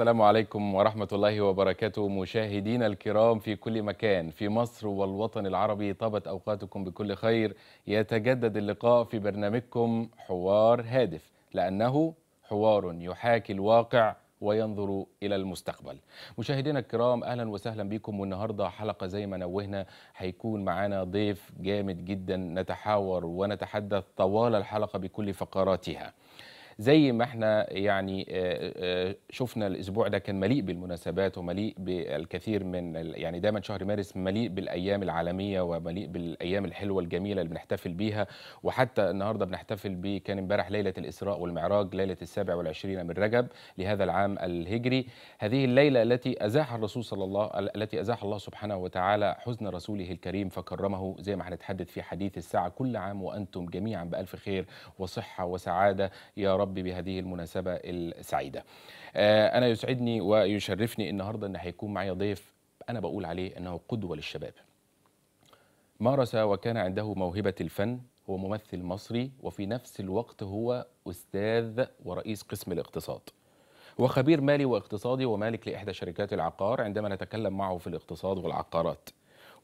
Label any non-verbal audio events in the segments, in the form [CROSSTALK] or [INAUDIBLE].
السلام عليكم ورحمة الله وبركاته مشاهدينا الكرام في كل مكان في مصر والوطن العربي طابت أوقاتكم بكل خير يتجدد اللقاء في برنامجكم حوار هادف لأنه حوار يحاكي الواقع وينظر إلى المستقبل مشاهدينا الكرام أهلا وسهلا بكم والنهاردة حلقة زي ما نوهنا هيكون معانا ضيف جامد جدا نتحاور ونتحدث طوال الحلقة بكل فقراتها زي ما احنا يعني آه، آه، شفنا الاسبوع ده كان مليء بالمناسبات ومليء بالكثير من يعني دايما شهر مارس مليء بالايام العالميه ومليء بالايام الحلوه الجميله اللي بنحتفل بيها وحتى النهارده بنحتفل ب كان امبارح ليله الاسراء والمعراج ليله السابع والعشرين من رجب لهذا العام الهجري هذه الليله التي ازاح الرسول صلى الله التي ازاح الله سبحانه وتعالى حزن رسوله الكريم فكرمه زي ما هنتحدث في حديث الساعه كل عام وانتم جميعا بالف خير وصحه وسعاده يا رب الرب بهذه المناسبة السعيدة آه، أنا يسعدني ويشرفني النهاردة أن هيكون معي ضيف أنا بقول عليه أنه قدوة للشباب مارس وكان عنده موهبة الفن هو ممثل مصري وفي نفس الوقت هو أستاذ ورئيس قسم الاقتصاد هو خبير مالي واقتصادي ومالك لإحدى شركات العقار عندما نتكلم معه في الاقتصاد والعقارات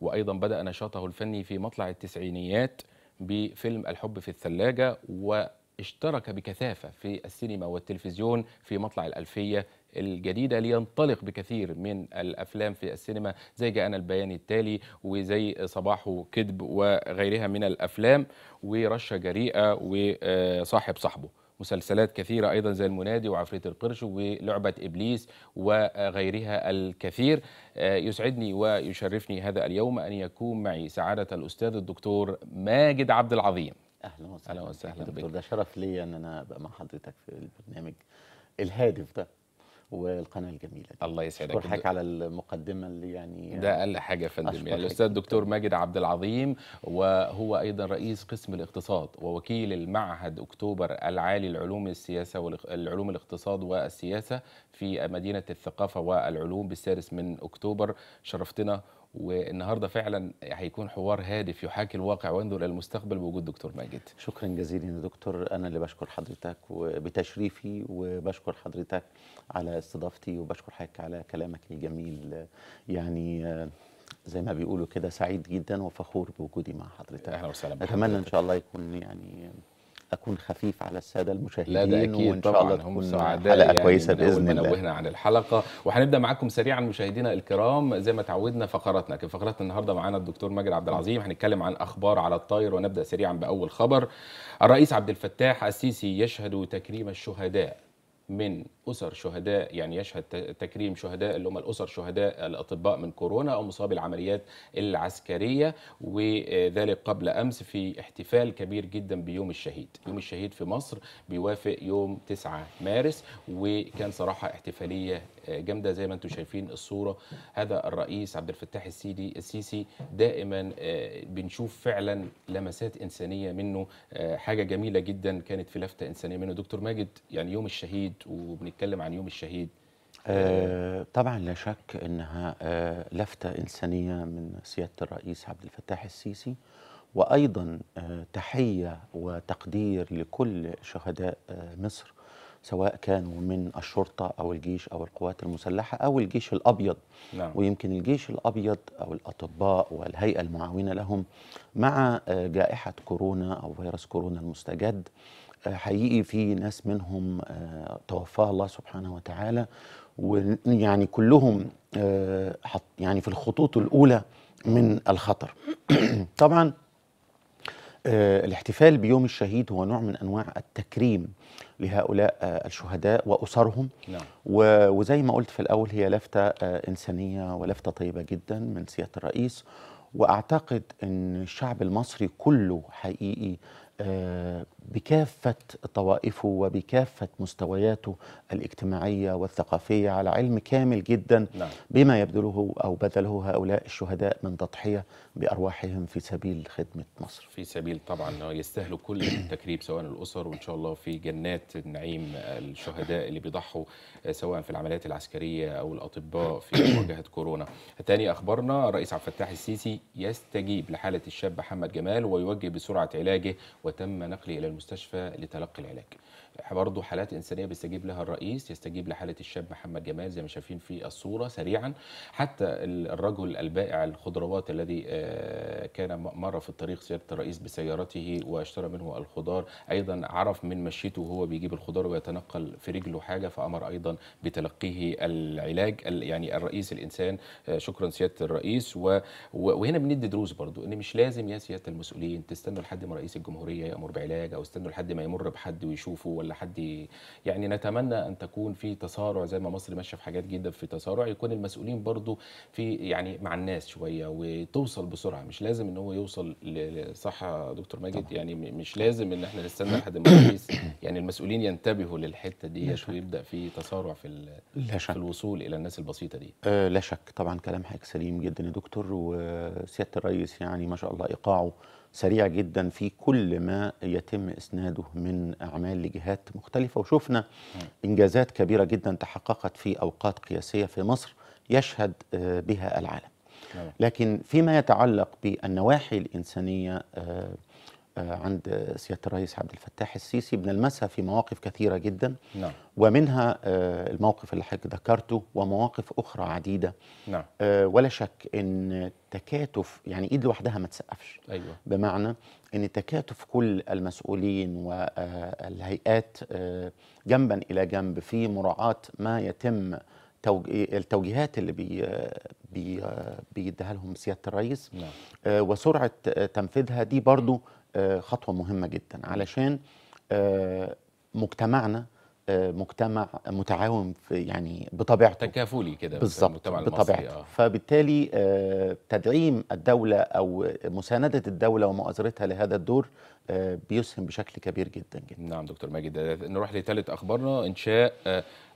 وأيضا بدأ نشاطه الفني في مطلع التسعينيات بفيلم الحب في الثلاجة و اشترك بكثافة في السينما والتلفزيون في مطلع الألفية الجديدة لينطلق بكثير من الأفلام في السينما زي جاءنا البيان التالي وزي صباحه كذب وغيرها من الأفلام ورشة جريئة وصاحب صاحبه مسلسلات كثيرة أيضا زي المنادي وعفرية القرش ولعبة إبليس وغيرها الكثير يسعدني ويشرفني هذا اليوم أن يكون معي سعادة الأستاذ الدكتور ماجد عبد العظيم اهلا وسهلا اهلا وسهلا يعني دكتور ده شرف ليا ان انا ابقى مع حضرتك في البرنامج الهادف ده والقناه الجميله دي. الله يسعدك اشكر حضرتك على المقدمه اللي يعني ده اقل حاجه يا فندم يعني الاستاذ الدكتور ماجد عبد العظيم وهو ايضا رئيس قسم الاقتصاد ووكيل المعهد اكتوبر العالي لعلوم السياسه والعلوم الاقتصاد والسياسه في مدينه الثقافه والعلوم بالسادس من اكتوبر شرفتنا والنهارده فعلا هيكون حوار هادف يحاكي الواقع وينظر الى المستقبل بوجود دكتور ماجد شكرا جزيلا يا دكتور انا اللي بشكر حضرتك بتشريفي وبشكر حضرتك على استضافتي وبشكر حضرتك على كلامك الجميل يعني زي ما بيقولوا كده سعيد جدا وفخور بوجودي مع حضرتك اهلا وسهلا اتمنى ان شاء الله يكون يعني اكون خفيف على الساده المشاهدين لا ده اكيد وإن شاء الله هم سعداء حلقه يعني كويسه باذن الله نوهنا عن الحلقه وهنبدا معاكم سريعا مشاهدينا الكرام زي ما تعودنا فقراتنا كان فقراتنا النهارده معانا الدكتور ماجد عبد العظيم هنتكلم عن اخبار على الطاير ونبدا سريعا باول خبر الرئيس عبد الفتاح السيسي يشهد تكريم الشهداء من اسر شهداء يعني يشهد تكريم شهداء اللي هم الاسر شهداء الاطباء من كورونا او مصابي العمليات العسكريه وذلك قبل امس في احتفال كبير جدا بيوم الشهيد يوم الشهيد في مصر بيوافق يوم 9 مارس وكان صراحه احتفاليه آه، جامده زي ما انتم شايفين الصوره هذا الرئيس عبد الفتاح السيدي السيسي دائما آه، بنشوف فعلا لمسات انسانيه منه آه، حاجه جميله جدا كانت في لفته انسانيه منه دكتور ماجد يعني يوم الشهيد وبن بيتكلم عن يوم الشهيد آه طبعا لا شك انها آه لفته انسانيه من سياده الرئيس عبد الفتاح السيسي وايضا آه تحيه وتقدير لكل شهداء آه، مصر سواء كانوا من الشرطه او الجيش او القوات المسلحه او الجيش الابيض نعم. ويمكن الجيش الابيض او الاطباء والهيئه المعاونه لهم مع آه، جائحه كورونا او فيروس كورونا المستجد حقيقي في ناس منهم آه، توفاها الله سبحانه وتعالى ويعني كلهم آه، يعني في الخطوط الاولى من الخطر [CLEARS THROAT] طبعا آه، الاحتفال بيوم الشهيد هو نوع من انواع التكريم لهؤلاء الشهداء واسرهم نعم. وزي ما قلت في الاول هي لفته انسانيه ولفته طيبه جدا من سياده الرئيس واعتقد ان الشعب المصري كله حقيقي بكافة طوائفه وبكافة مستوياته الاجتماعية والثقافية على علم كامل جدا نعم. بما يبذله أو بذله هؤلاء الشهداء من تضحية بأرواحهم في سبيل خدمة مصر في سبيل طبعا يستاهلوا كل التكريم سواء الأسر وإن شاء الله في جنات النعيم الشهداء اللي بيضحوا سواء في العمليات العسكرية أو الأطباء في [COUGHS] مواجهة كورونا تاني أخبارنا الرئيس عبد الفتاح السيسي يستجيب لحالة الشاب محمد جمال ويوجه بسرعة علاجه وتم نقله إلى المستشفى لتلقي العلاج برضه حالات انسانيه بيستجيب لها الرئيس يستجيب لحاله الشاب محمد جمال زي ما شايفين في الصوره سريعا حتى الرجل البائع الخضروات الذي آه، كان مر في الطريق سياده الرئيس بسيارته واشترى منه الخضار ايضا عرف من مشيته وهو بيجيب الخضار ويتنقل في رجله حاجه فامر ايضا بتلقيه العلاج يعني الرئيس الانسان آه، شكرا سياده الرئيس وهنا بندي دروس برضو ان مش لازم يا سياده المسؤولين تستنوا لحد ما رئيس الجمهوريه يامر بعلاج او استنوا لحد ما يمر بحد ويشوفه ولا حد يعني نتمنى ان تكون في تسارع زي ما مصر ماشيه في حاجات جدا في تسارع يكون المسؤولين برضو في يعني مع الناس شويه وتوصل بسرعه مش لازم ان هو يوصل صح يا دكتور ماجد يعني مش لازم ان احنا نستنى لحد ما الرئيس [COUGHS] يعني المسؤولين ينتبهوا للحته دي ويبدا في تسارع في لا شك. في الوصول الى الناس البسيطه دي أه لا شك طبعا كلام حضرتك سليم جدا يا دكتور وسياده الرئيس يعني ما شاء الله ايقاعه سريع جدا في كل ما يتم اسناده من اعمال لجهات مختلفه وشفنا انجازات كبيره جدا تحققت في اوقات قياسيه في مصر يشهد آه، بها العالم نعم. لكن فيما يتعلق بالنواحي الانسانيه آه، عند سياده الرئيس عبد الفتاح السيسي بنلمسها في مواقف كثيره جدا نعم. ومنها آه، الموقف اللي حضرتك ذكرته ومواقف اخرى عديده نعم. آه، ولا شك ان تكاتف يعني ايد لوحدها ما تسقفش أيوة. بمعنى ان تكاتف كل المسؤولين والهيئات آه، جنبا الى جنب في مراعاه ما يتم التوجيهات اللي بي بي بيديها لهم سياده الرئيس نعم. وسرعه تنفيذها دي برضو آه، خطوه مهمه جدا علشان آه، مجتمعنا آه، مجتمع متعاون في يعني بطبيعته تكافلي كده بالظبط بطبيعته آه. فبالتالي تدعيم الدوله او مسانده الدوله ومؤازرتها لهذا الدور بيسهم بشكل كبير جدا جدا نعم دكتور ماجد نروح لثالث اخبارنا انشاء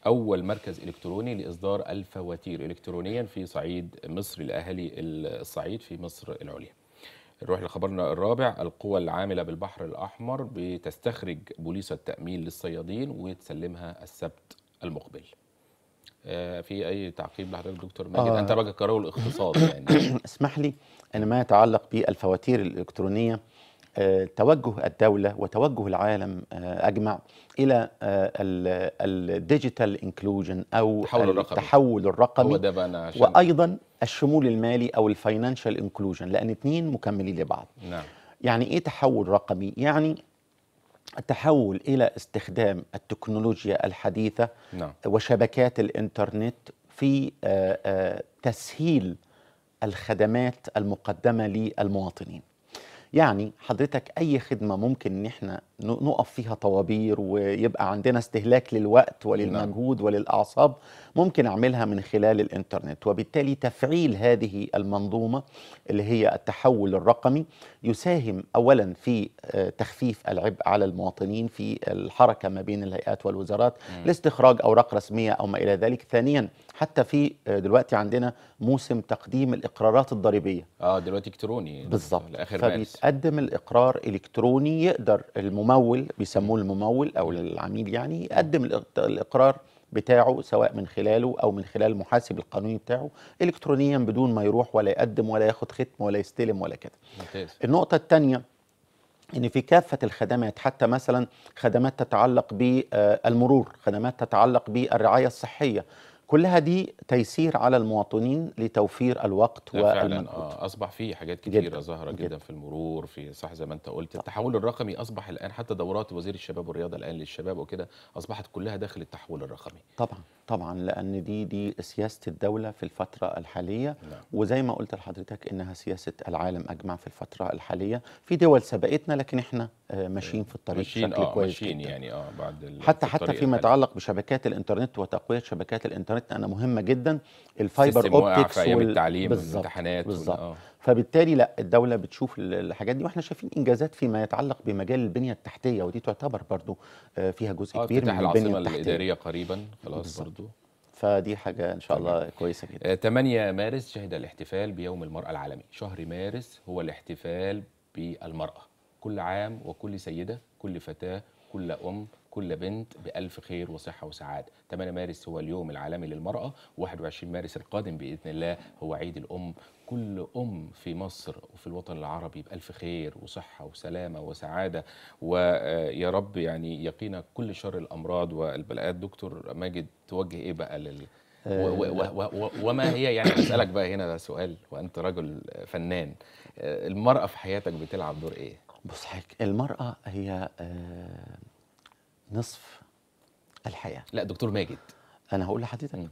اول مركز الكتروني لاصدار الفواتير الكترونيا في صعيد مصر لاهالي الصعيد في مصر العليا نروح لخبرنا الرابع القوى العاملة بالبحر الأحمر بتستخرج بوليس التأمين للصيادين وتسلمها السبت المقبل آه، في اي تعقيب لحضرتك دكتور ماجد آه انت بقى قروي الاقتصاد [CLEARS THROAT] يعني اسمح لي ان ما يتعلق بالفواتير الالكترونيه آه، توجه الدولة وتوجه العالم آه، أجمع إلى الديجيتال آه، انكلوجن أو التحول الرقمي, التحول الرقمي هو ده بقى أنا عشان وأيضا الشمول المالي أو الفاينانشال انكلوجن لأن اثنين مكملين لبعض نعم. يعني إيه تحول رقمي؟ يعني التحول إلى استخدام التكنولوجيا الحديثة نعم. وشبكات الإنترنت في تسهيل الخدمات المقدمة للمواطنين يعني حضرتك اي خدمه ممكن ان احنا نقف فيها طوابير ويبقى عندنا استهلاك للوقت وللمجهود نعم. وللاعصاب ممكن اعملها من خلال الانترنت وبالتالي تفعيل هذه المنظومه اللي هي التحول الرقمي يساهم اولا في آه، تخفيف العبء على المواطنين في الحركه ما بين الهيئات والوزارات لاستخراج اوراق رسميه او ما الى ذلك ثانيا حتى في آه، دلوقتي عندنا موسم تقديم الاقرارات الضريبيه اه دلوقتي الكتروني بالظبط لاخر فبيتقدم الاقرار الكتروني يقدر الممول بيسموه الممول او العميل يعني يقدم الاقرار بتاعه سواء من خلاله او من خلال المحاسب القانوني بتاعه الكترونيا بدون ما يروح ولا يقدم ولا ياخد ختم ولا يستلم ولا كده ممتاز النقطه الثانيه ان في كافه الخدمات حتى مثلا خدمات تتعلق بالمرور آه، خدمات تتعلق بالرعايه الصحيه كلها دي تيسير على المواطنين لتوفير الوقت والمجهود آه، اصبح في حاجات كثيره ظاهره جداً, جدا في المرور في صح زي ما انت قلت صح. التحول الرقمي اصبح الان حتى دورات وزير الشباب والرياضه الان للشباب وكده اصبحت كلها داخل التحول الرقمي طبعا طبعا لان دي دي سياسه الدوله في الفتره الحاليه نعم. وزي ما قلت لحضرتك انها سياسه العالم اجمع في الفتره الحاليه في دول سبقتنا لكن احنا آه، ماشيين في الطريق ماشيين بشكل آه كويس ماشيين جدا. يعني اه بعد حتى حتى فيما يتعلق بشبكات الانترنت وتقويه شبكات الانترنت انا مهمه جدا الفايبر اوبتكس في وال... التعليم والامتحانات آه. فبالتالي لا الدوله بتشوف الحاجات دي واحنا شايفين انجازات فيما يتعلق بمجال البنيه التحتيه ودي تعتبر برضو آه، فيها جزء آه، كبير من البنيه التحتيه الاداريه قريبا خلاص برضو فدي حاجه ان شاء الله كويسه جدا 8 آه، مارس شهد الاحتفال بيوم المراه العالمي شهر مارس هو الاحتفال بالمراه كل عام وكل سيده كل فتاه كل ام كل بنت بألف خير وصحة وسعادة 8 مارس هو اليوم العالمي للمرأة 21 مارس القادم بإذن الله هو عيد الأم كل أم في مصر وفي الوطن العربي بألف خير وصحة وسلامة وسعادة ويا رب يعني يقينا كل شر الأمراض والبلاءات دكتور ماجد توجه إيه بقى لل وما هي يعني أسألك بقى هنا سؤال وأنت رجل فنان المرأة في حياتك بتلعب دور إيه؟ بص حضرتك المرأة هي آه، نصف الحياة لا دكتور ماجد أنا هقول لحضرتك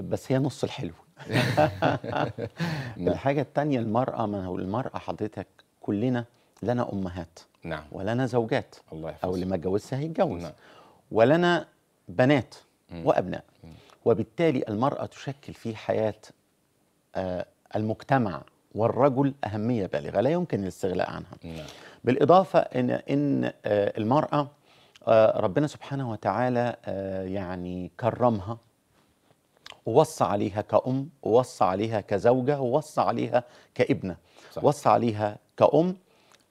بس هي نص الحلو [LAUGHS] الحاجه الثانيه المراه ما هو المراه حضرتك كلنا لنا امهات نعم ولنا زوجات الله يحفظ. او اللي ما اتجوزش هيتجوز نعم. ولنا بنات مم. وابناء مم. وبالتالي المراه تشكل في حياه آه، المجتمع والرجل اهميه بالغه لا يمكن الاستغناء عنها نعم. بالاضافه ان ان آه، المراه آه، ربنا سبحانه وتعالى يعني كرمها وصى عليها كأم وصى عليها كزوجة وصى عليها كابنة صح. وصى عليها كأم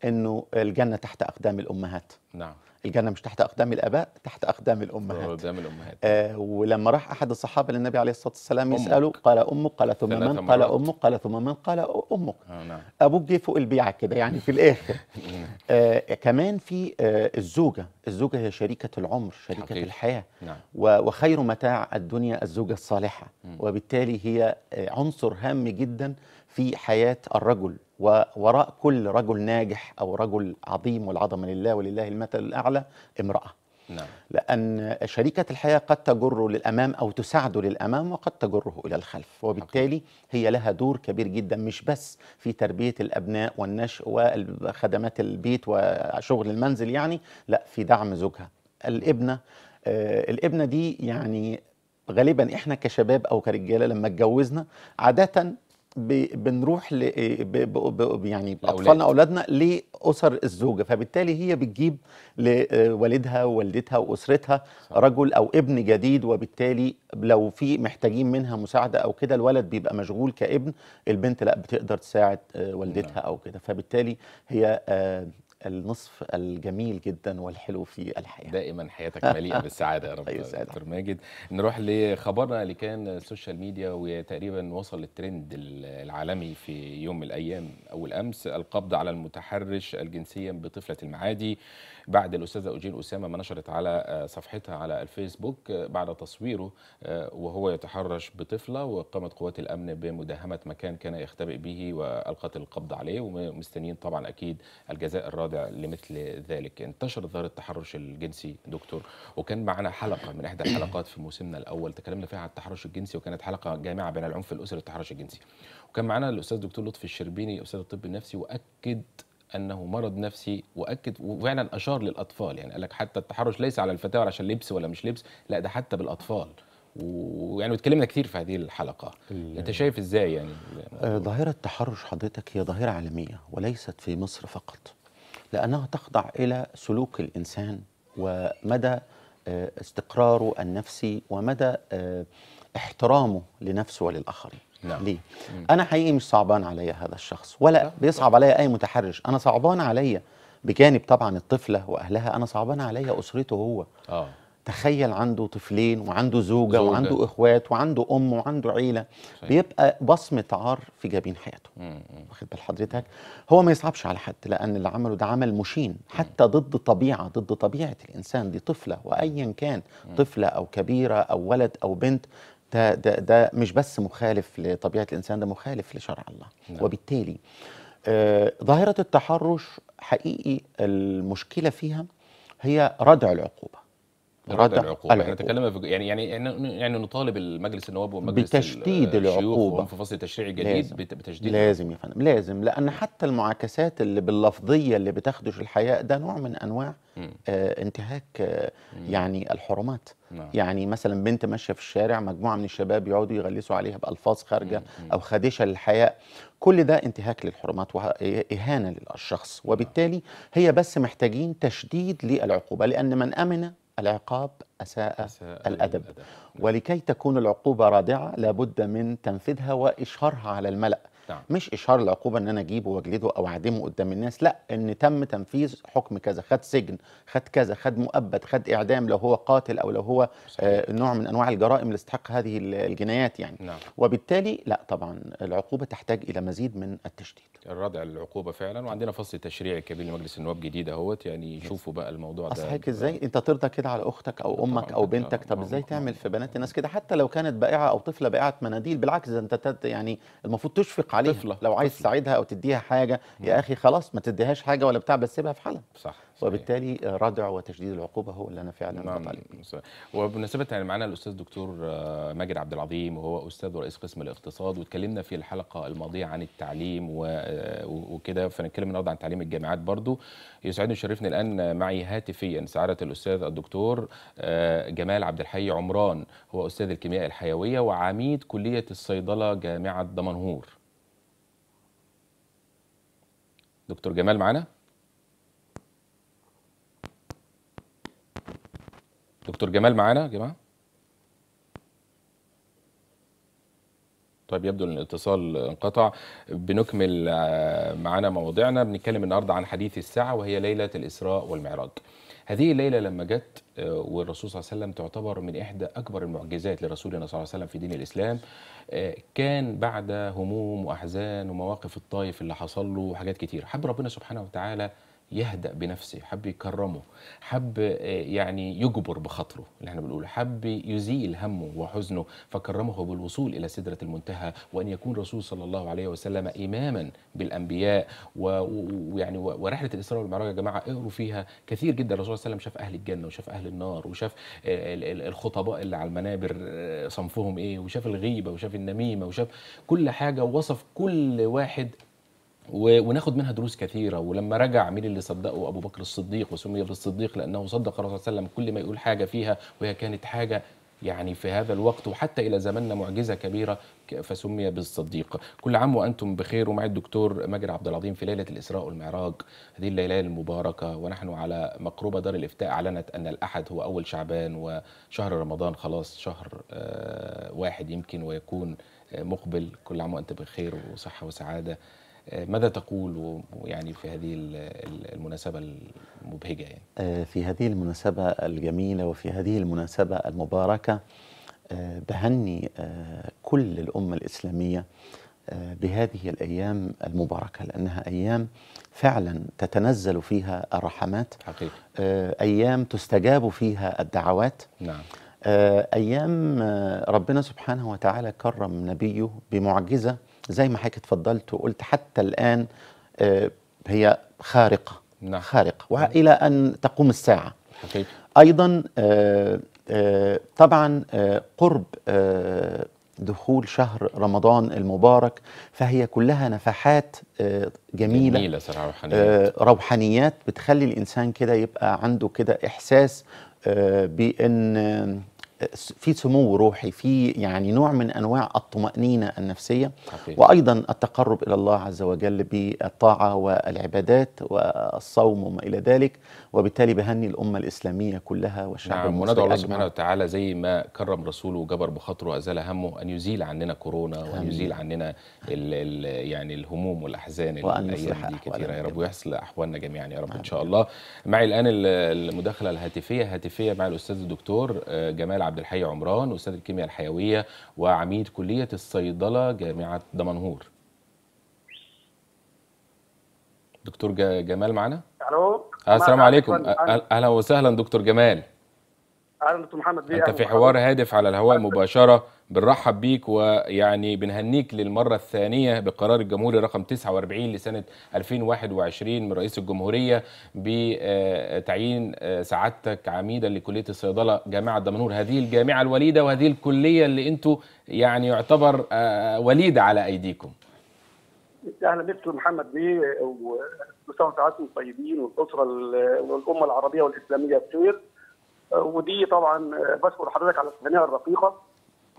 أنه الجنة تحت أقدام الأمهات نعم الجنه مش تحت اقدام الاباء تحت اقدام الامهات اقدام الامهات آه ولما راح احد الصحابه للنبي عليه الصلاه والسلام يساله قال امك قال ثم من قال امك قال ثم من قال امك آه، نعم. ابوك جه فوق البيعه كده يعني في الاخر [LAUGHS] نعم. آه كمان في آه الزوجه الزوجه هي شريكه العمر شريكه حقيقي. الحياه نعم. وخير متاع الدنيا الزوجه الصالحه م. وبالتالي هي آه، عنصر هام جدا في حياه الرجل ووراء كل رجل ناجح أو رجل عظيم والعظمة لله ولله المثل الأعلى امرأة نعم. لأن شريكة الحياة قد تجره للأمام أو تساعده للأمام وقد تجره إلى الخلف وبالتالي هي لها دور كبير جدا مش بس في تربية الأبناء والنشء وخدمات البيت وشغل المنزل يعني لا في دعم زوجها الابنة آه الابنة دي يعني غالبا احنا كشباب او كرجاله لما اتجوزنا عاده بنروح ل يعني اطفالنا اولادنا لاسر الزوجه فبالتالي هي بتجيب لوالدها آه، ووالدتها واسرتها صح. رجل او ابن جديد وبالتالي لو في محتاجين منها مساعده او كده الولد بيبقى مشغول كابن البنت لا بتقدر تساعد آه، والدتها نعم. او كده فبالتالي هي آه، النصف الجميل جدا والحلو في الحياه دائما حياتك مليئه [LAUGHS] بالسعاده يا رب دكتور ماجد نروح لخبرنا اللي كان السوشيال ميديا وتقريبا وصل الترند العالمي في يوم من الايام او الامس القبض على المتحرش الجنسيا بطفله المعادي بعد الاستاذه اوجين اسامه ما نشرت على آه، صفحتها على الفيسبوك آه، بعد تصويره آه، وهو يتحرش بطفله وقامت قوات الامن بمداهمه مكان كان يختبئ به والقت القبض عليه ومستنيين طبعا اكيد الجزاء الرادع لمثل ذلك انتشر ظاهره التحرش الجنسي دكتور وكان معنا حلقه من احدى الحلقات في موسمنا الاول تكلمنا فيها عن التحرش الجنسي وكانت حلقه جامعه بين العنف الاسري والتحرش الجنسي وكان معنا الاستاذ دكتور لطفي الشربيني استاذ الطب النفسي واكد انه مرض نفسي واكد وفعلا اشار للاطفال يعني قال لك حتى التحرش ليس على الفتاوى عشان لبس ولا مش لبس لا ده حتى بالاطفال ويعني اتكلمنا كثير في هذه الحلقه انت شايف ازاي يعني آه، ظاهره التحرش حضرتك هي ظاهره عالميه وليست في مصر فقط لانها تخضع الى سلوك الانسان ومدى آه، استقراره النفسي ومدى آه، احترامه لنفسه وللاخرين نعم. ليه مم. انا حقيقي مش صعبان عليا هذا الشخص ولا لا. بيصعب عليا اي متحرش انا صعبان عليا بجانب طبعا الطفله واهلها انا صعبان عليا اسرته هو آه. تخيل عنده طفلين وعنده زوجة, زوجة وعنده إخوات وعنده أم وعنده عيلة صحيح. بيبقى بصمة عار في جبين حياته واخد بال حضرتك هو ما يصعبش على حد لأن اللي عمله ده عمل مشين حتى ضد طبيعة ضد طبيعة الإنسان دي طفلة وأيا كان طفلة أو كبيرة أو ولد أو بنت ده, ده, ده مش بس مخالف لطبيعة الإنسان ده مخالف لشرع الله نعم. وبالتالي آه، ظاهرة التحرش حقيقي المشكلة فيها هي ردع العقوبة رد العقوبة, يعني احنا نتكلم في يعني يعني يعني, يعني نطالب المجلس النواب والمجلس بتشديد العقوبة في فصل التشريع الجديد لازم. بتشديد لازم يا فندم لازم لأن حتى المعاكسات اللي باللفظية اللي بتخدش الحياء ده نوع من أنواع آه انتهاك آه يعني الحرمات نعم. يعني مثلا بنت ماشية في الشارع مجموعة من الشباب يقعدوا يغلسوا عليها بألفاظ خارجة مم. أو خادشة للحياء كل ده انتهاك للحرمات وإهانة للشخص وبالتالي هي بس محتاجين تشديد للعقوبة لأن من أمن العقاب أساء, أساء الأدب. الأدب نعم. ولكي تكون العقوبة رادعة لابد من تنفيذها وإشهارها على الملأ نعم. مش اشهار العقوبه ان انا اجيبه واجلده او اعدمه قدام الناس لا ان تم تنفيذ حكم كذا خد سجن خد كذا خد مؤبد خد اعدام لو هو قاتل او لو هو آه نوع من انواع الجرائم اللي استحق هذه الجنايات يعني نعم. وبالتالي لا طبعا العقوبه تحتاج الى مزيد من التشديد الردع العقوبه فعلا وعندنا فصل تشريعي كبير لمجلس النواب جديد اهوت يعني يشوفوا بقى الموضوع ده اصحك ازاي انت ترضى كده على اختك او امك او بنتك طب ازاي تعمل في بنات الناس كده حتى لو كانت بائعه او طفله بائعه مناديل بالعكس انت يعني المفروض تشفق عليها طفلة. لو عايز تساعدها او تديها حاجه مم. يا اخي خلاص ما تديهاش حاجه ولا بتاع بس سيبها في حالها صح صحيح. وبالتالي ردع وتشديد العقوبه هو اللي انا فعلا نعم. عليه نعم. وبمناسبه يعني معانا الاستاذ دكتور آه، ماجد عبد العظيم وهو استاذ ورئيس قسم الاقتصاد واتكلمنا في الحلقه الماضيه عن التعليم آه، وكده فنتكلم النهارده عن تعليم الجامعات برضو يسعدني ويشرفني الان معي هاتفيا سعاده الاستاذ الدكتور آه، جمال عبد الحي عمران هو استاذ الكيمياء الحيويه وعميد كليه الصيدله جامعه دمنهور دكتور جمال معانا دكتور جمال معانا يا جماعه طيب يبدو ان الاتصال انقطع بنكمل آه، معانا مواضيعنا بنتكلم النهارده عن حديث الساعه وهي ليله الاسراء والمعراج هذه الليله لما جت والرسول صلى الله عليه وسلم تعتبر من إحدى أكبر المعجزات لرسولنا صلى الله عليه وسلم في دين الإسلام آه، كان بعد هموم وأحزان ومواقف الطائف اللي حصل له وحاجات كتير حب ربنا سبحانه وتعالى يهدأ بنفسه حب يكرمه حب آه، يعني يجبر بخاطره اللي احنا بنقوله حب يزيل همه وحزنه فكرمه بالوصول إلى سدرة المنتهى وأن يكون رسول صلى الله عليه وسلم إماما بالأنبياء ويعني ورحلة الإسراء والمعراج يا جماعة اقروا فيها كثير جدا الرسول صلى الله عليه وسلم شاف أهل الجنة وشاف أهل النار وشاف آه، الخطباء اللي على المنابر آه، صنفهم إيه وشاف الغيبة وشاف النميمة وشاف كل حاجة ووصف كل واحد وناخد منها دروس كثيره ولما رجع مين اللي صدقه ابو بكر الصديق وسمي بالصديق لانه صدق الرسول صلى الله عليه وسلم كل ما يقول حاجه فيها وهي كانت حاجه يعني في هذا الوقت وحتى الى زماننا معجزه كبيره فسمي بالصديق. كل عام وانتم بخير ومع الدكتور ماجد عبد العظيم في ليله الاسراء والمعراج هذه الليله المباركه ونحن على مقربه دار الافتاء اعلنت ان الاحد هو اول شعبان وشهر رمضان خلاص شهر آه، واحد يمكن ويكون آه، مقبل كل عام وانت بخير وصحه وسعاده. آه، ماذا تقول يعني في هذه المناسبة المبهجة يعني؟ آه، في هذه المناسبة الجميلة وفي هذه المناسبة المباركة آه، بهني كل الأمة الإسلامية بهذه الأيام المباركة لأنها أيام فعلا تتنزل فيها الرحمات حقيقة. أيام تستجاب فيها الدعوات نعم. أيام ربنا سبحانه وتعالى كرم نبيه بمعجزة زي ما حضرتك اتفضلت وقلت حتى الآن آه، هي خارقة نعم. خارقة نعم. وإلى أن تقوم الساعة حقيقي. أيضا آه، آه، طبعا قرب دخول شهر رمضان المبارك فهي كلها نفحات جميلة, جميلة صراحة روحانيات. روحانيات بتخلي الإنسان كده يبقى عنده كده إحساس بأن في سمو روحي في يعني نوع من انواع الطمانينه النفسيه حقيقي. وايضا التقرب الى الله عز وجل بالطاعه والعبادات والصوم وما الى ذلك وبالتالي بهني الأمة الإسلامية كلها والشعب نعم وندعو الله سبحانه وتعالى زي ما كرم رسوله وجبر بخاطره وأزال همه أن يزيل عننا كورونا وأن يزيل عننا الـ الـ يعني الهموم والأحزان وأن يصلح كثيرة يا رب ويحصل أحوالنا جميعا يا رب إن شاء الله معي الآن المداخلة الهاتفية هاتفية مع الأستاذ الدكتور آه، جمال عبد الحي عمران أستاذ الكيمياء الحيوية وعميد كلية الصيدلة جامعة دمنهور دكتور جمال معنا الو أه، السلام عليكم أه، أه، اهلا وسهلا دكتور جمال اهلا دكتور محمد بيه انت في حوار هادف على الهواء مباشره بنرحب بيك ويعني بنهنيك للمره الثانيه بقرار الجمهوري رقم 49 لسنه 2021 من رئيس الجمهوريه بتعيين سعادتك عميدا لكليه الصيدله جامعه دمنهور هذه الجامعه الوليده وهذه الكليه اللي انتوا يعني يعتبر وليده على ايديكم اهلا بك محمد بيه وكل سنه وانتم طيبين والاسره والامه العربيه والاسلاميه بخير ودي طبعا بشكر حضرتك على التهنئه الرقيقه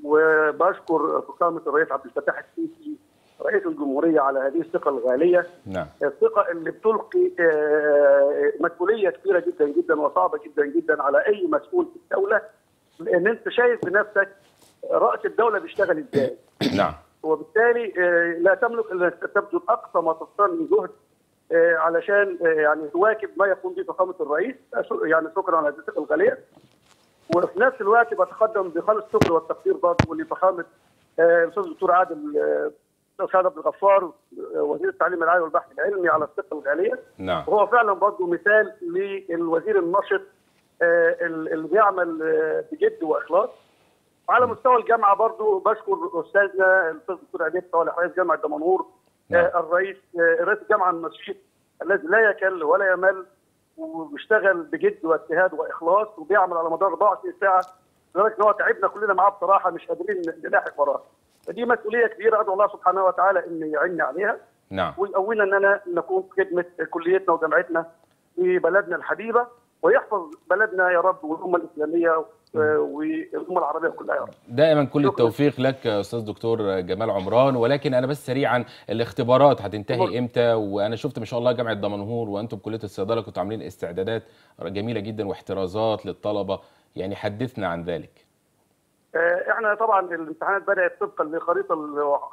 وبشكر فخامه الرئيس عبد الفتاح السيسي رئيس الجمهوريه على هذه الثقه الغاليه نعم. الثقه اللي بتلقي آه، مسؤوليه كبيره جدا جدا وصعبه جدا جدا على اي مسؤول في الدوله لان انت شايف بنفسك راس الدوله بيشتغل ازاي نعم وبالتالي آه، لا تملك الا تبذل اقصى ما تستطيع من جهد آه، علشان آه، يعني تواكب ما يقوم به فخامه الرئيس يعني شكرا على حضرتك الغاليه وفي نفس الوقت بتقدم بخالص الشكر والتقدير برضه لفخامه الاستاذ الدكتور عادل الاستاذ عبد الغفار وزير التعليم العالي والبحث العلمي على الثقه الغاليه نعم وهو فعلا برضه مثال للوزير النشط اللي بيعمل بجد واخلاص وعلى مستوى الجامعه برضو بشكر استاذنا الاستاذ الدكتور عبيد صالح رئيس جامعه دمنهور نعم. آه، الرئيس آه، رئيس الجامعه النشيط الذي لا يكل ولا يمل وبيشتغل بجد واجتهاد واخلاص وبيعمل على مدار 24 ساعه لدرجه ان هو تعبنا كلنا معاه بصراحه مش قادرين نلاحق وراه فدي مسؤوليه كبيره ادعو الله سبحانه وتعالى ان يعيننا عليها نعم ويقوينا اننا نكون في خدمه كليتنا وجامعتنا في بلدنا الحبيبه ويحفظ بلدنا يا رب والامه الاسلاميه والامه العربيه كلها أيوة. دائما كل التوفيق لك استاذ دكتور جمال عمران ولكن انا بس سريعا الاختبارات هتنتهي امتى وانا شفت ما شاء الله جامعه دمنهور وانتم كليه الصيدله كنتوا عاملين استعدادات جميله جدا واحترازات للطلبه يعني حدثنا عن ذلك آه، احنا طبعا الامتحانات بدات طبقا لخريطه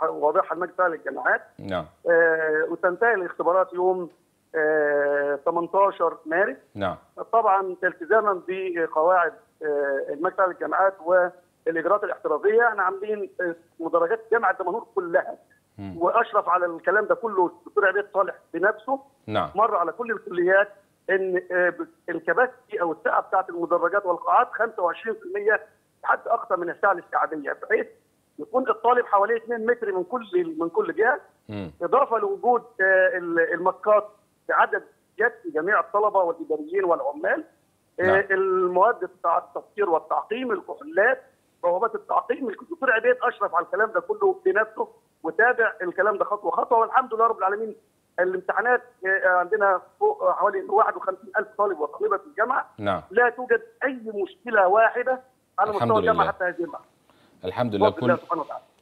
واضحه لمجلس الجامعات نعم اه وتنتهي الاختبارات يوم اه 18 مارس نعم طبعا التزاما بقواعد آه، المجلس الجامعات والاجراءات الاحترازيه احنا عاملين آه، مدرجات جامعه الجمهور كلها واشرف على الكلام ده كله الدكتور عبيد صالح بنفسه نعم. مر على كل الكليات ان آه، الكباستي او الثقه بتاعت المدرجات والقاعات 25% حد اكثر من الساعه الاستيعابيه بحيث يكون الطالب حوالي 2 متر من كل من كل جهه اضافه لوجود المكات بعدد جت جميع الطلبه والاداريين والعمال نعم. آه، المواد بتاع التفكير والتعقيم الكحولات بوابات التعقيم الدكتور عبيد اشرف على الكلام ده كله بنفسه وتابع الكلام ده خطوه خطوه والحمد لله رب العالمين الامتحانات آه، عندنا فوق حوالي 51000 طالب وطالبه في الجامعه نعم. لا توجد اي مشكله واحده على مستوى الجامعه حتى هذه الحمد لله كل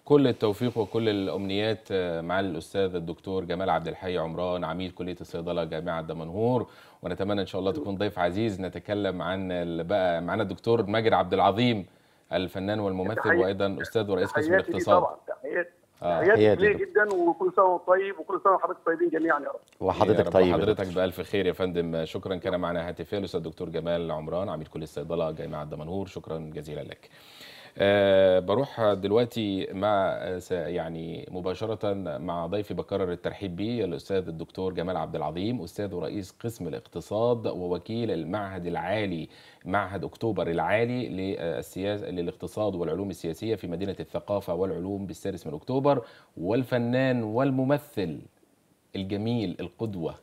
كل التوفيق وكل الامنيات آه، معالي الاستاذ الدكتور جمال عبد الحي عمران عميد كليه الصيدله جامعه دمنهور ونتمنى ان شاء الله تكون ضيف عزيز نتكلم عن بقى معانا الدكتور ماجد عبد العظيم الفنان والممثل وايضا استاذ ورئيس قسم الاقتصاد تحياتي آه. ليه جدا وكل سنه طيب وكل سنه وحضرتك طيبين جميعا يا رب وحضرتك طيب وحضرتك بالف خير يا فندم شكرا كان معنا هاتفيا الاستاذ الدكتور جمال عمران عميد كليه الصيدله جامعه دمنهور شكرا جزيلا لك آه، بروح دلوقتي مع يعني مباشرة مع ضيفي بكرر الترحيب بيه الأستاذ الدكتور جمال عبد العظيم أستاذ ورئيس قسم الاقتصاد ووكيل المعهد العالي معهد أكتوبر العالي للسياسة للاقتصاد والعلوم السياسية في مدينة الثقافة والعلوم بالسادس من أكتوبر والفنان والممثل الجميل القدوة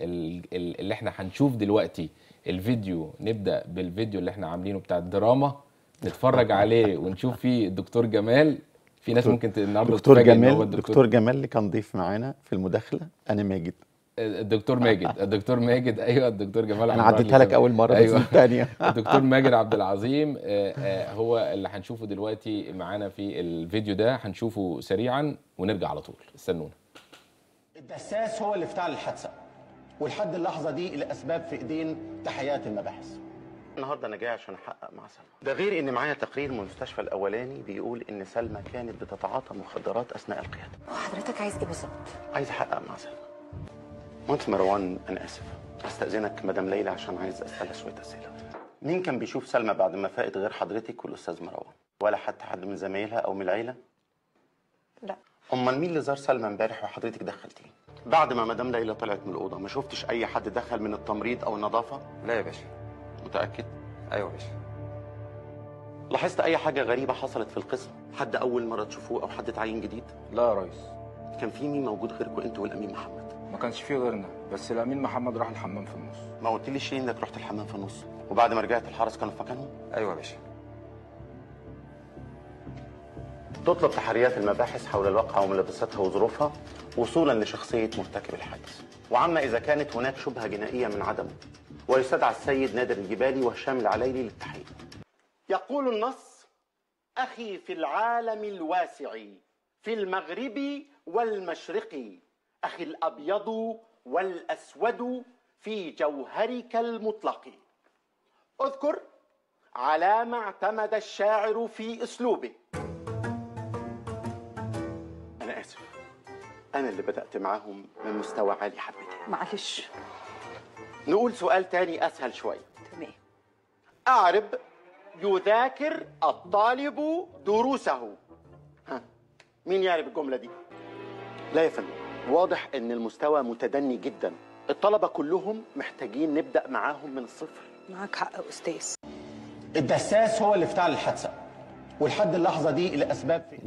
اللي احنا هنشوف دلوقتي الفيديو نبدأ بالفيديو اللي احنا عاملينه بتاع الدراما نتفرج [LAUGHS] عليه ونشوف فيه الدكتور جمال في ناس ممكن النهارده دكتور جمال هو الدكتور دكتور جمال اللي كان ضيف معانا في المداخله انا ماجد آه، الدكتور ماجد [LAUGHS] الدكتور ماجد ايوه الدكتور جمال انا عديتها لك اول مره أيوة. بس الثانيه [LAUGHS] الدكتور ماجد عبد العظيم آه، آه، هو اللي هنشوفه دلوقتي معانا في الفيديو ده هنشوفه سريعا ونرجع على طول استنونا الدساس هو اللي افتعل الحادثه ولحد اللحظه دي الاسباب في ايدين تحيات المباحث النهارده انا جاي عشان احقق مع سلمى ده غير ان معايا تقرير من المستشفى الاولاني بيقول ان سلمى كانت بتتعاطى مخدرات اثناء القياده هو حضرتك عايز ايه بالظبط عايز احقق مع سلمى وانت مروان انا اسف استاذنك مدام ليلى عشان عايز اسالها شويه اسئله مين كان بيشوف سلمى بعد ما فاقت غير حضرتك والاستاذ مروان ولا حتى حد من زمايلها او من العيله لا امال مين اللي زار سلمى امبارح وحضرتك دخلتيه بعد ما مدام ليلى طلعت من الاوضه ما شفتش اي حد دخل من التمريض او النظافه لا يا باشا متأكد؟ أيوة يا باشا لاحظت أي حاجة غريبة حصلت في القسم؟ حد أول مرة تشوفوه أو حد اتعين جديد؟ لا يا ريس كان في مين موجود غيركم أنتوا والأمين محمد؟ ما كانش في غيرنا بس الأمين محمد راح الحمام في النص ما قلتليش ليه إنك رحت الحمام في النص؟ وبعد ما رجعت الحرس كانوا في مكانهم؟ أيوة يا باشا تطلب تحريات المباحث حول الواقعة وملابساتها وظروفها وصولا لشخصية مرتكب الحادث وعما إذا كانت هناك شبهة جنائية من عدمه ويستدعى السيد نادر الجبالي وهشام العليلي للتحية يقول النص أخي في العالم الواسع في المغرب والمشرق أخي الأبيض والأسود في جوهرك المطلق اذكر على ما اعتمد الشاعر في اسلوبه انا اسف انا اللي بدات معاهم من مستوى عالي حبتين معلش نقول سؤال تاني اسهل شويه تمام اعرب يذاكر الطالب دروسه ها مين يعرف الجمله دي لا يا فندم واضح ان المستوى متدني جدا الطلبه كلهم محتاجين نبدا معاهم من الصفر معاك حق يا استاذ الدساس هو اللي افتعل الحادثه ولحد اللحظه دي الاسباب إيه؟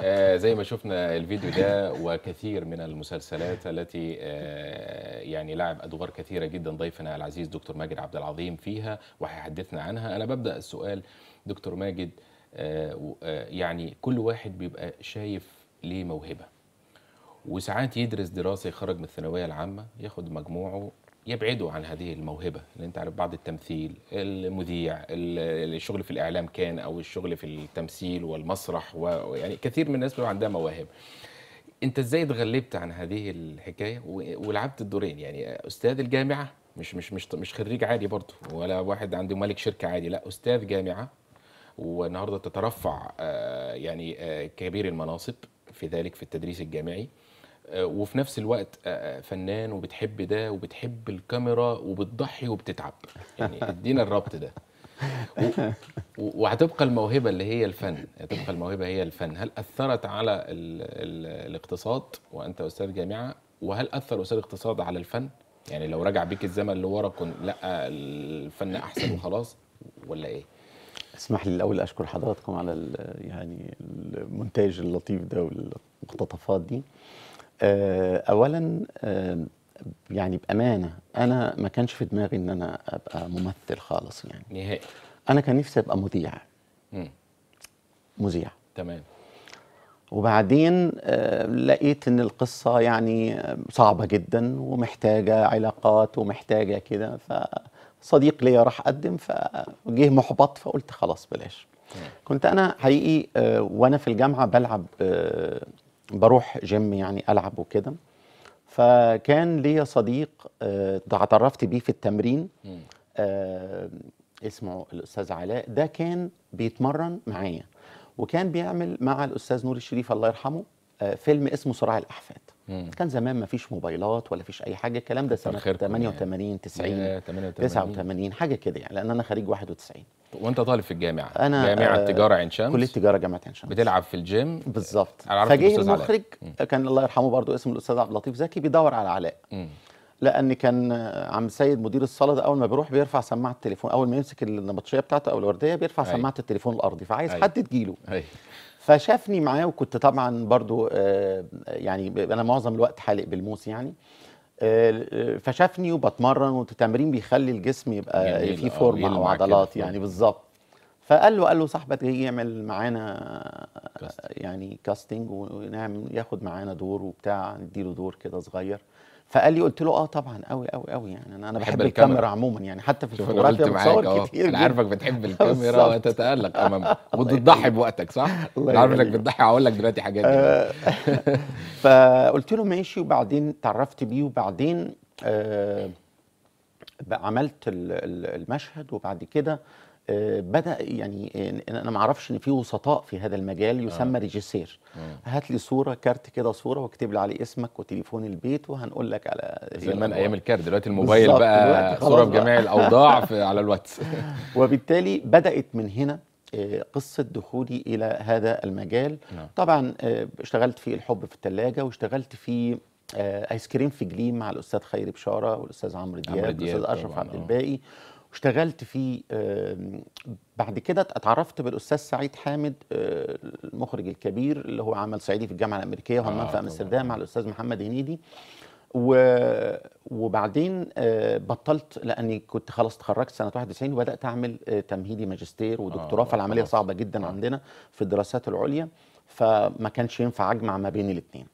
آه زي ما شفنا الفيديو ده وكثير من المسلسلات التي آه يعني لعب ادوار كثيره جدا ضيفنا العزيز دكتور ماجد عبد العظيم فيها وهيحدثنا عنها انا ببدا السؤال دكتور ماجد آه، آه، يعني كل واحد بيبقى شايف ليه موهبه وساعات يدرس دراسه يخرج من الثانويه العامه ياخد مجموعه يبعدوا عن هذه الموهبه اللي انت عارف بعض التمثيل المذيع الشغل في الاعلام كان او الشغل في التمثيل والمسرح ويعني كثير من الناس بيبقى عندها مواهب انت ازاي اتغلبت عن هذه الحكايه ولعبت الدورين يعني استاذ الجامعه مش مش مش مش خريج عادي برضه ولا واحد عنده مالك شركه عادي لا استاذ جامعه والنهارده تترفع آه، يعني آه، كبير المناصب في ذلك في التدريس الجامعي آه، وفي نفس الوقت آه، آه، فنان وبتحب ده وبتحب الكاميرا وبتضحي وبتتعب يعني [LAUGHS] ادينا الربط ده وهتبقى الموهبه اللي هي الفن هتبقى الموهبه هي الفن هل اثرت على الـ الـ الاقتصاد وانت استاذ جامعه وهل اثر استاذ الاقتصاد على الفن يعني لو رجع بيك الزمن لورا كنت لا الفن احسن وخلاص ولا ايه اسمح لي الاول اشكر حضراتكم على يعني المونتاج اللطيف ده والمقتطفات دي آه، اولا آه، يعني بامانه انا ما كانش في دماغي ان انا ابقى ممثل خالص يعني نهائي انا كان نفسي ابقى مذيع مذيع تمام وبعدين آه، لقيت ان القصه يعني صعبه جدا ومحتاجه علاقات ومحتاجه كده فصديق ليا راح قدم فجه محبط فقلت خلاص بلاش كنت انا حقيقي وانا في الجامعه بلعب بروح جيم يعني العب وكده فكان ليا صديق آه، تعرفت بيه في التمرين آه، اسمه الاستاذ علاء ده كان بيتمرن معايا وكان بيعمل مع الاستاذ نور الشريف الله يرحمه آه، فيلم اسمه صراع الاحفاد مم. كان زمان ما فيش موبايلات ولا فيش اي حاجه الكلام ده سنه 88 90 89 حاجه كده يعني لان انا خريج 91 وانت طالب في الجامعه انا جامعه آه تجاره عين شمس كليه تجاره جامعه عين شمس بتلعب في الجيم بالظبط فجاه المخرج كان الله يرحمه برضو اسم الاستاذ عبد اللطيف زكي بيدور على علاء لان كان آه، عم سيد مدير الصاله ده اول ما بيروح بيرفع سماعه التليفون اول ما يمسك النبطشيه بتاعته او الورديه بيرفع أي. أيوه. سماعه التليفون الارضي فعايز أي. أيوه. حد تجيله أي. أيوه. فشافني معاه وكنت طبعا برضو آه، يعني انا معظم الوقت حالق بالموس يعني آه، آه، فشافني وبتمرن والتمرين بيخلي الجسم يبقى فيه فورمه وعضلات يعني بالظبط فقال له قال له صاحبك جاي يعمل معانا يعني كاستنج ونعمل ياخد معانا دور وبتاع نديله دور كده صغير فقال لي قلت له اه طبعا قوي قوي قوي يعني انا انا بحب, بحب الكاميرا. الكاميرا عموما يعني حتى في الفوتوغرافيا بتصور آه، كتير انا عارفك بتحب [LAUGHS] الكاميرا وتتالق امامها [LAUGHS] وبتضحي بوقتك صح؟ [LAUGHS] انا عارف انك بتضحي هقول لك دلوقتي حاجات آه فقلت له ماشي وبعدين تعرفت بيه وبعدين آه عملت المشهد وبعد كده آه، بدا يعني آه، انا ما اعرفش ان في وسطاء في هذا المجال آه. يسمى آه. ريجيسير هات لي صوره كارت كده صوره واكتب لي عليه اسمك وتليفون البيت وهنقول لك على زمان ايام الكارت دلوقتي الموبايل بقى صوره بجميع الاوضاع [LAUGHS] على الواتس [LAUGHS] وبالتالي بدات من هنا قصة دخولي إلى هذا المجال نعم. طبعا اشتغلت في الحب في الثلاجة واشتغلت في آيس كريم في جليم مع الأستاذ خيري بشارة والأستاذ عمرو دياب والأستاذ أشرف عبد الباقي اشتغلت فيه بعد كده اتعرفت بالاستاذ سعيد حامد آه، المخرج الكبير اللي هو عمل صعيدي في الجامعه الامريكيه وهمام آه في امستردام مع الاستاذ محمد هنيدي وبعدين آه، بطلت لاني كنت خلاص اتخرجت سنه 91 وبدات اعمل آه، تمهيدي ماجستير ودكتوراه آه فالعمليه صعبه جدا عندنا في الدراسات العليا فما كانش ينفع اجمع ما بين الاثنين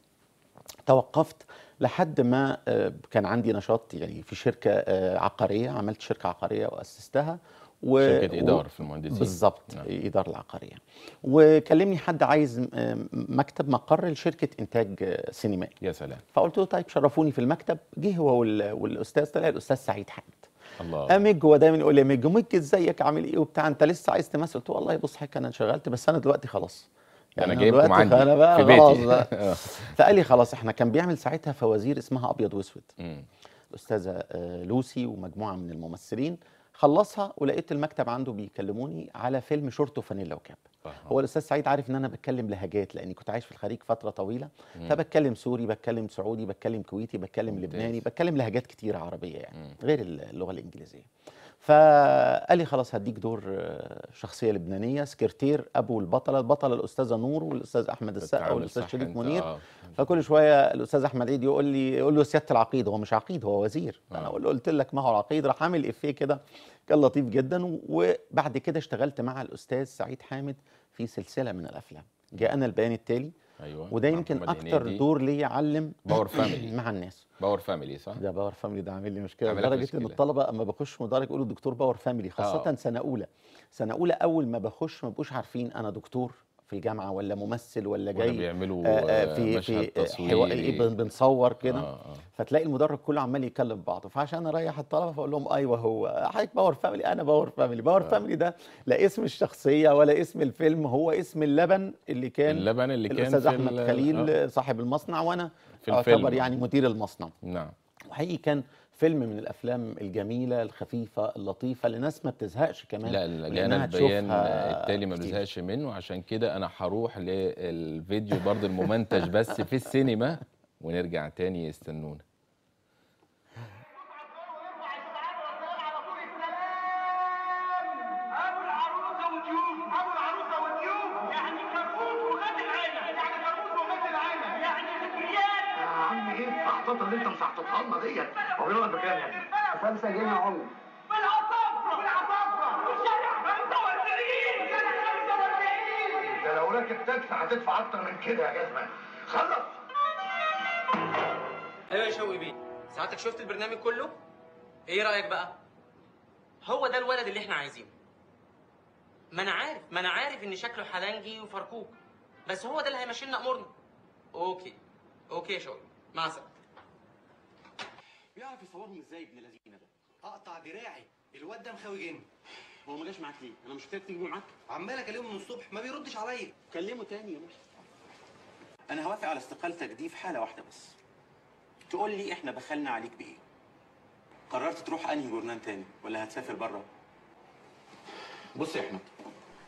توقفت لحد ما آه، كان عندي نشاط يعني في شركه آه، عقاريه عملت شركه عقاريه واسستها و... شركه اداره في المهندسين بالظبط نعم. اداره العقاريه وكلمني حد عايز آه، مكتب مقر لشركه انتاج سينمائي يا سلام فقلت له طيب شرفوني في المكتب جه هو وال... والاستاذ طلع الاستاذ سعيد حامد الله امج هو دايما يقول لي امج امج ازيك عامل ايه وبتاع انت لسه عايز تمثل قلت له والله بص حضرتك انا انشغلت بس انا دلوقتي خلاص يعني انا جايبكم عندي بقى في بيتي [LAUGHS] آه. فقال لي خلاص احنا كان بيعمل ساعتها فوازير اسمها ابيض واسود الاستاذه آه، لوسي ومجموعه من الممثلين خلصها ولقيت المكتب عنده بيكلموني على فيلم شورت وفانيلا وكاب أه. هو الاستاذ سعيد عارف ان انا بتكلم لهجات لاني كنت عايش في الخليج فتره طويله مم. فبتكلم سوري بتكلم سعودي بتكلم كويتي بتكلم لبناني بتكلم لهجات كتيره عربيه يعني مم. غير اللغه الانجليزيه فقال لي خلاص هديك دور آه، شخصيه لبنانيه سكرتير ابو البطله البطله الاستاذه نور والاستاذ احمد السقا والاستاذ شريف منير آه. فكل شويه الاستاذ احمد عيد يقول لي يقول له سياده العقيد هو مش عقيد هو وزير آه. انا اقول له قلت لك ما هو العقيد راح عامل افيه كده كان لطيف جدا وبعد كده اشتغلت مع الاستاذ سعيد حامد في سلسله من الافلام جاءنا البيان التالي ايوه وده يمكن اكتر دور ليا علم باور فاميلي مع الناس باور فاميلي صح ده باور فاميلي ده عامل لي مشكله لدرجه ان الطلبه اما بخش مدرج يقولوا الدكتور باور فاميلي خاصه أوه. سنه اولى سنه اولى اول ما بخش ما بقوش عارفين انا دكتور في الجامعه ولا ممثل ولا جاي بيعملوا آه, آه،, آه، في مشهد في بنصور كده آه آه. فتلاقي المدرج كله عمال يكلم بعضه فعشان اريح الطلبه فاقول لهم ايوه هو حضرتك باور فاميلي انا باور فاميلي باور آه. فاميلي ده لا اسم الشخصيه ولا اسم الفيلم هو اسم اللبن اللي كان اللبن اللي كان الاستاذ احمد خليل آه. صاحب المصنع وانا في اعتبر يعني مدير المصنع نعم وحقيقي كان فيلم من الافلام الجميله الخفيفه اللطيفه لناس ما بتزهقش كمان لا الجانا البيان التالي ما بزهقش منه عشان كده انا هروح للفيديو برضه الممنتج بس في السينما ونرجع تاني يستنونا محطتها اللي انت مش لنا ديت هو بيقول بكام يا ابني؟ بخمسه جنيه عمر ده لو راكب تدفع هتدفع اكتر من كده يا جدعان خلص ايوه يا شوقي بيه ساعتك شفت البرنامج كله؟ ايه رايك بقى؟ هو ده الولد اللي احنا عايزينه ما انا عارف ما انا عارف ان شكله حلنجي وفركوك بس هو ده اللي هيمشي لنا امورنا اوكي اوكي يا شوقي مع السلامه بيعرف يصورهم ازاي ابن لذينه ده اقطع دراعي الواد ده مخاوي جن هو ما جاش معاك ليه انا مش فاكر تيجي معاك عمال اكلمه من الصبح ما بيردش عليا كلمه تاني يا باشا انا هوافق على استقالتك دي في حاله واحده بس تقول لي احنا بخلنا عليك بايه قررت تروح انهي جورنان تاني ولا هتسافر بره بص يا احمد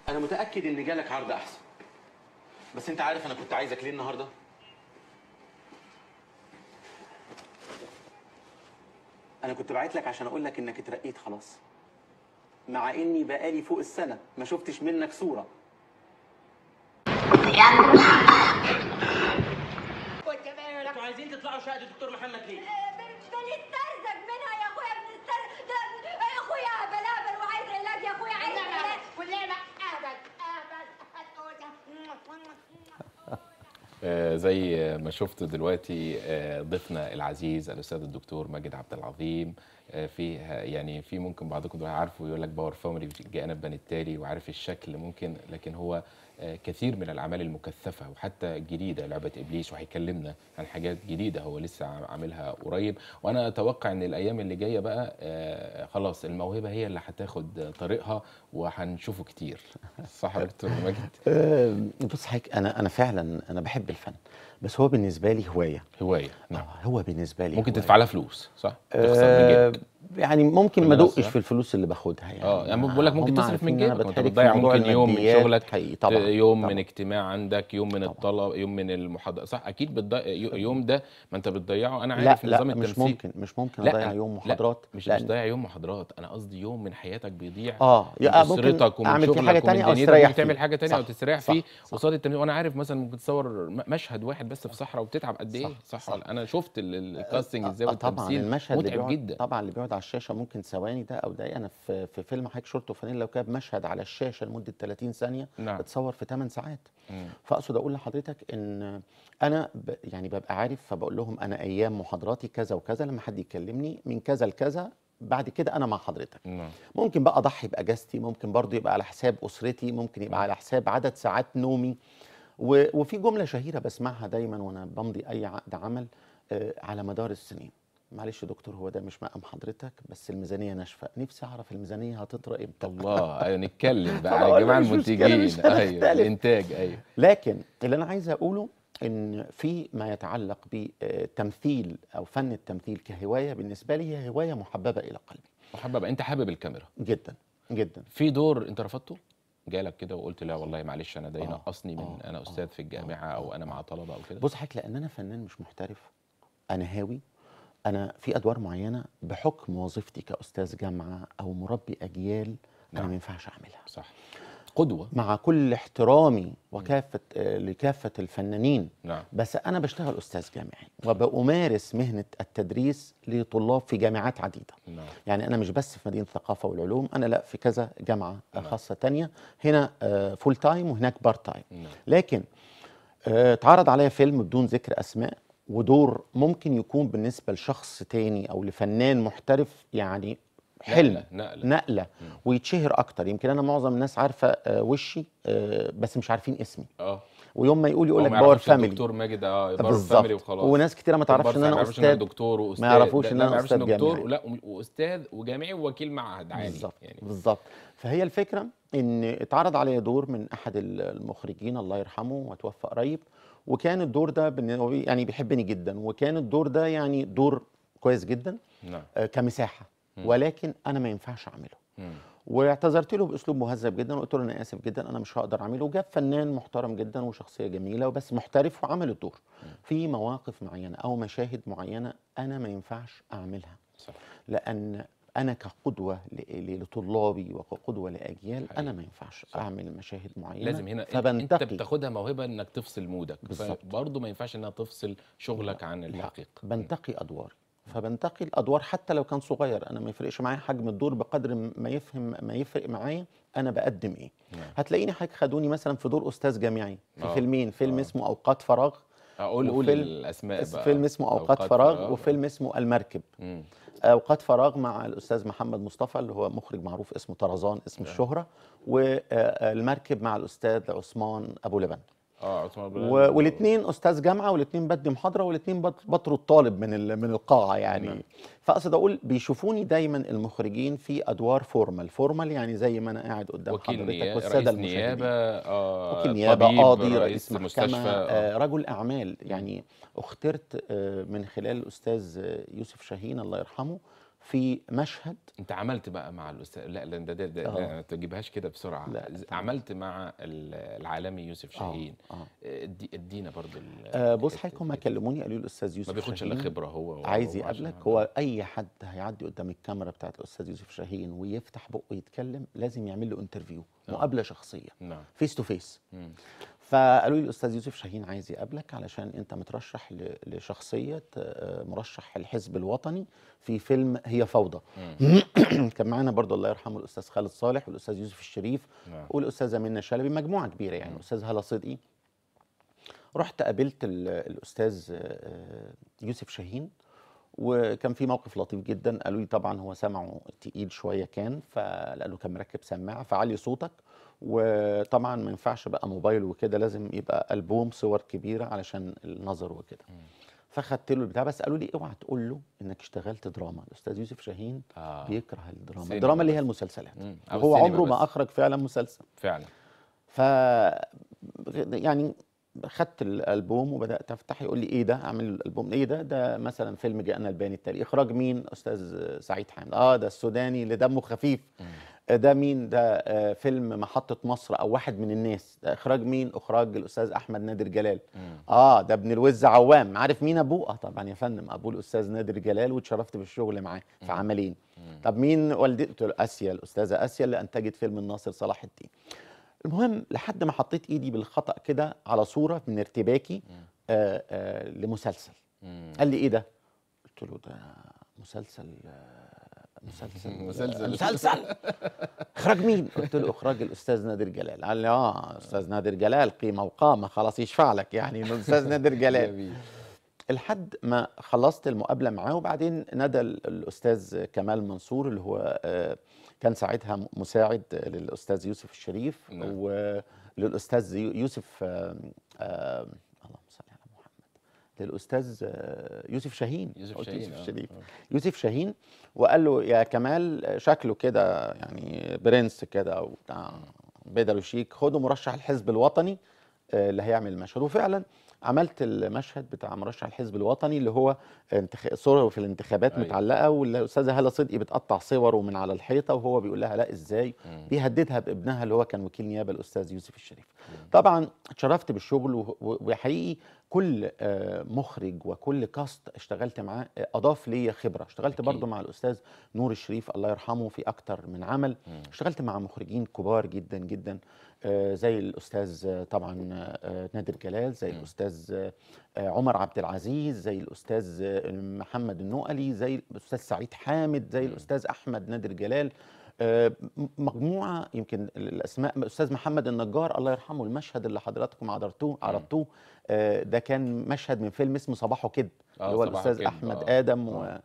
انا متاكد ان جالك عرض احسن بس انت عارف انا كنت عايزك ليه النهارده انا كنت باعت لك عشان اقول لك انك اترقيت خلاص مع اني بقالي فوق السنه ما شفتش منك صوره عايزين تطلعوا شقه دكتور محمد ليه بنسترزق آه، منها يا اخويا بنسترزق يا آه، اخويا وعايز علاج يا اخويا عايز علاج ابد ابد آه، زي ما شفت دلوقتي آه، ضيفنا العزيز الاستاذ الدكتور ماجد عبد العظيم آه، في يعني في ممكن بعضكم تبقى عارفه يقول لك باور فامري بن التالي وعارف الشكل ممكن لكن هو آه، كثير من الاعمال المكثفه وحتى الجديده لعبه ابليس وهيكلمنا عن حاجات جديده هو لسه عاملها قريب وانا اتوقع ان الايام اللي جايه بقى آه، خلاص الموهبه هي اللي هتاخد طريقها وهنشوفه كتير صح يا دكتور ماجد [LAUGHS] بص حضرتك انا انا فعلا انا بحب الفن بس هو بالنسبه لي هوايه هوايه نعم آه، هو بالنسبه لي ممكن تدفع لها فلوس صح؟ آه، تخسر أه يعني ممكن ما ادقش آه. في الفلوس اللي باخدها يعني اه يعني بقول لك ممكن تصرف من جيبك تضيع بتضيع ممكن يوم من شغلك طبعا يوم طبعًا. من اجتماع عندك يوم من الطلب يوم من المحاضره صح اكيد بتضيع يوم ده ما انت بتضيعه انا عارف لا نظام لا التمثيل مش ممكن مش ممكن لا اضيع يوم محاضرات لا مش مش ضيع يوم محاضرات انا قصدي يوم من حياتك بيضيع اه اسرتك ومن شغلك ومن دنيتك تعمل حاجه ثانيه او تستريح فيه قصاد التمثيل وانا عارف مثلا ممكن تصور مشهد واحد بس في صحراء وبتتعب قد ايه صح انا شفت الكاستنج ازاي آه، آه، والتمثيل متعب جدا طبعا اللي بيقعد على الشاشه ممكن ثواني ده او دقيقه انا في, في فيلم حضرتك شورت وفانيلا وكاب مشهد على الشاشه لمده 30 ثانيه نعم. اتصور في 8 ساعات فاقصد اقول لحضرتك ان انا ب يعني ببقى عارف فبقول لهم انا ايام محاضراتي كذا وكذا لما حد يكلمني من كذا لكذا بعد كده انا مع حضرتك نعم. ممكن بقى اضحي باجازتي ممكن برضه يبقى على حساب اسرتي ممكن يبقى على حساب عدد ساعات نومي و... وفي جمله شهيره بسمعها دايما وانا بمضي اي عقد عمل آه، على مدار السنين معلش يا دكتور هو ده مش مقام حضرتك بس الميزانيه ناشفه نفسي اعرف الميزانيه هتطرى امتى الله ايوه نتكلم بقى [LAUGHS] يا جماعه المنتجين ايوه الانتاج ايوه لكن اللي انا عايز اقوله ان في ما يتعلق بتمثيل آه، او فن التمثيل كهوايه بالنسبه لي هي هوايه محببه الى قلبي محببه انت حابب الكاميرا جدا جدا في دور انت رفضته جالك كده وقلت لا والله معلش انا ده آه، ينقصني من آه، انا استاذ في الجامعه او انا مع طلبه او كده بص حضرتك لان انا فنان مش محترف انا هاوي انا في ادوار معينه بحكم وظيفتي كاستاذ جامعه او مربي اجيال انا نعم. ما ينفعش اعملها صح قدوه مع كل احترامي وكافه آه، لكافه الفنانين نعم. بس انا بشتغل استاذ جامعي وبامارس مهنه التدريس لطلاب في جامعات عديده نعم. يعني انا مش بس في مدينه الثقافه والعلوم انا لا في كذا جامعه آه، نعم. خاصه تانية هنا فول آه، تايم وهناك بار تايم نعم. لكن اتعرض عليا فيلم بدون ذكر اسماء ودور ممكن يكون بالنسبه لشخص تاني او لفنان محترف يعني حلم نقله نقله نقلة. ويتشهر اكتر يمكن انا معظم الناس عارفه آه، وشي آه، بس مش عارفين اسمي اه ويوم ما يقول يقول لك باور فاميلي دكتور ماجد اه باور فاميلي وخلاص وناس كتيره ما تعرفش ان انا استاذ ما دكتور واستاذ ما يعرفوش ان انا استاذ دكتور لا واستاذ وجامعي ووكيل معهد عالي بالظبط يعني بالظبط فهي الفكره ان اتعرض عليا دور من احد المخرجين الله يرحمه وتوفى قريب وكان الدور ده يعني بيحبني جدا وكان الدور ده يعني دور كويس جدا نعم. آه، كمساحه ولكن انا ما ينفعش اعمله واعتذرت له باسلوب مهذب جدا وقلت له انا اسف جدا انا مش هقدر اعمله وجاب فنان محترم جدا وشخصيه جميله وبس محترف وعمل الدور في مواقف معينه او مشاهد معينه انا ما ينفعش اعملها صح. لان انا كقدوه لطلابي وكقدوه لاجيال حقيقي. انا ما ينفعش صح. اعمل مشاهد معينه لازم هنا إيه؟ فبنتقي. انت بتاخدها موهبه انك تفصل مودك برضه ما ينفعش انها تفصل شغلك لا. عن الحقيقه بنتقي ادواري فبنتقي الادوار حتى لو كان صغير انا ما يفرقش معايا حجم الدور بقدر ما يفهم ما يفرق معايا انا بقدم ايه نعم. هتلاقيني حضرتك خدوني مثلا في دور استاذ جامعي في أوه. فيلمين فيلم أوه. اسمه اوقات فراغ اقول الاسماء بقى فيلم اسمه اوقات, أوقات فراغ, فراغ وفيلم اسمه المركب مم. اوقات فراغ مع الاستاذ محمد مصطفى اللي هو مخرج معروف اسمه طرزان اسم الشهره والمركب مع الاستاذ عثمان ابو لبن اه والاثنين استاذ جامعه والاثنين بدي محاضره والاثنين بطر الطالب من من القاعه يعني نعم. فاقصد اقول بيشوفوني دايما المخرجين في ادوار فورمال فورمال يعني زي ما انا قاعد قدام وكيل حضرتك والساده المشاهدين نيابه آه وكيل نيابه قاضي رئيس, رئيس محكمه آه،, آه رجل اعمال يعني اخترت آه من خلال الاستاذ يوسف شاهين الله يرحمه في مشهد انت عملت بقى مع الاستاذ لا لا ده, ده, ده آه. ما تجيبهاش كده بسرعه لا. عملت مع العالمي يوسف آه، شاهين آه. ادينا برضو آه بص حضرتك هما كلموني قالوا لي الاستاذ يوسف ما بياخدش الا خبره هو عايز يقابلك هو اي حد هيعدي قدام الكاميرا بتاعت الاستاذ يوسف شاهين ويفتح بقه يتكلم لازم يعمل له انترفيو نعم. مقابله شخصيه فيس تو فيس فقالوا لي الاستاذ يوسف شاهين عايز يقابلك علشان انت مترشح لشخصيه آه، مرشح الحزب الوطني في فيلم هي فوضى [CLEARS THROAT] كان معانا برضو الله يرحمه الاستاذ خالد صالح والاستاذ يوسف الشريف نعم. والاستاذه منى شلبي مجموعه كبيره يعني الاستاذ هلا صدقي رحت قابلت الاستاذ آه، يوسف شاهين وكان في موقف لطيف جدا قالوا لي طبعا هو سمعه تقيل شويه كان له كان مركب سماعه فعلي صوتك وطبعا ما ينفعش بقى موبايل وكده لازم يبقى البوم صور كبيره علشان النظر وكده فخدت له البتاع بس قالوا لي اوعى تقول له انك اشتغلت دراما الاستاذ يوسف شاهين آه. بيكره الدراما الدراما اللي هي المسلسلات هو عمره بس. ما اخرج فعلا مسلسل فعلا ف يعني خدت الالبوم وبدات افتح يقول لي ايه ده اعمل الالبوم ايه ده ده مثلا فيلم جاءنا الباني التالي اخراج مين استاذ سعيد حامد اه ده السوداني اللي دمه خفيف ده مين ده آه، فيلم محطة مصر أو واحد من الناس ده إخراج مين إخراج الأستاذ أحمد نادر جلال مم. آه ده ابن الوز عوام عارف مين أبوه آه طبعا يا فندم أبوه الأستاذ نادر جلال واتشرفت بالشغل معاه في عملين مم. طب مين والدته آسيا الأستاذة آسيا اللي أنتجت فيلم الناصر صلاح الدين المهم لحد ما حطيت إيدي بالخطأ كده على صورة من ارتباكي آآ آآ آه، آه، لمسلسل مم. قال لي إيه ده قلت له ده مسلسل مسلسل [LAUGHS] مسلسل مسلسل اخراج مين؟ قلت له اخراج الاستاذ نادر جلال قال لي اه استاذ نادر جلال قيمه وقامه خلاص يشفع لك يعني الاستاذ [LAUGHS] نادر جلال لحد ما خلصت المقابله معاه وبعدين نادى الاستاذ كمال منصور اللي هو آه، كان ساعتها مساعد للاستاذ يوسف الشريف نعم. وللاستاذ يوسف آآ آآ للاستاذ آه، يوسف شاهين يوسف شاهين يوسف الشريف آه، آه. يوسف شاهين وقال له يا كمال شكله كده يعني برنس كده او بتاع بدر وشيك خده مرشح الحزب الوطني اللي هيعمل المشهد وفعلا عملت المشهد بتاع مرشح الحزب الوطني اللي هو انتخ... صوره في الانتخابات أيوة. متعلقه والاستاذه هاله صدقي بتقطع صوره من على الحيطه وهو بيقول لها لا ازاي مم. بيهددها بابنها اللي هو كان وكيل نيابه الاستاذ يوسف الشريف مم. طبعا اتشرفت بالشغل وحقيقي كل آه، مخرج وكل كاست اشتغلت معاه آه، اضاف لي خبره اشتغلت أكيد. برضو مع الاستاذ نور الشريف الله يرحمه في اكتر من عمل مم. اشتغلت مع مخرجين كبار جدا جدا آه، زي الاستاذ آه، طبعا آه، نادر جلال زي الاستاذ عمر عبد العزيز زي الاستاذ محمد النقلي زي الاستاذ سعيد حامد زي الاستاذ احمد نادر جلال مجموعه يمكن الاسماء استاذ محمد النجار الله يرحمه المشهد اللي حضراتكم عرضتوه عرضتوه ده كان مشهد من فيلم اسمه صباحه كده اللي هو الاستاذ احمد ادم و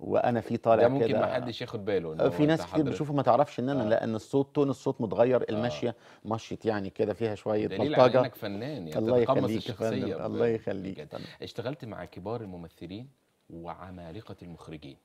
وانا في طالع كده ممكن ما حدش ياخد باله آه، في ناس كتير بتشوفه ما تعرفش ان انا آه. لان الصوت تون الصوت متغير الماشيه آه. مشيت يعني كده فيها شويه دليل بلطجه انك فنان يعني الله يخليك الشخصيه الله يخليك اشتغلت مع كبار الممثلين وعمالقه المخرجين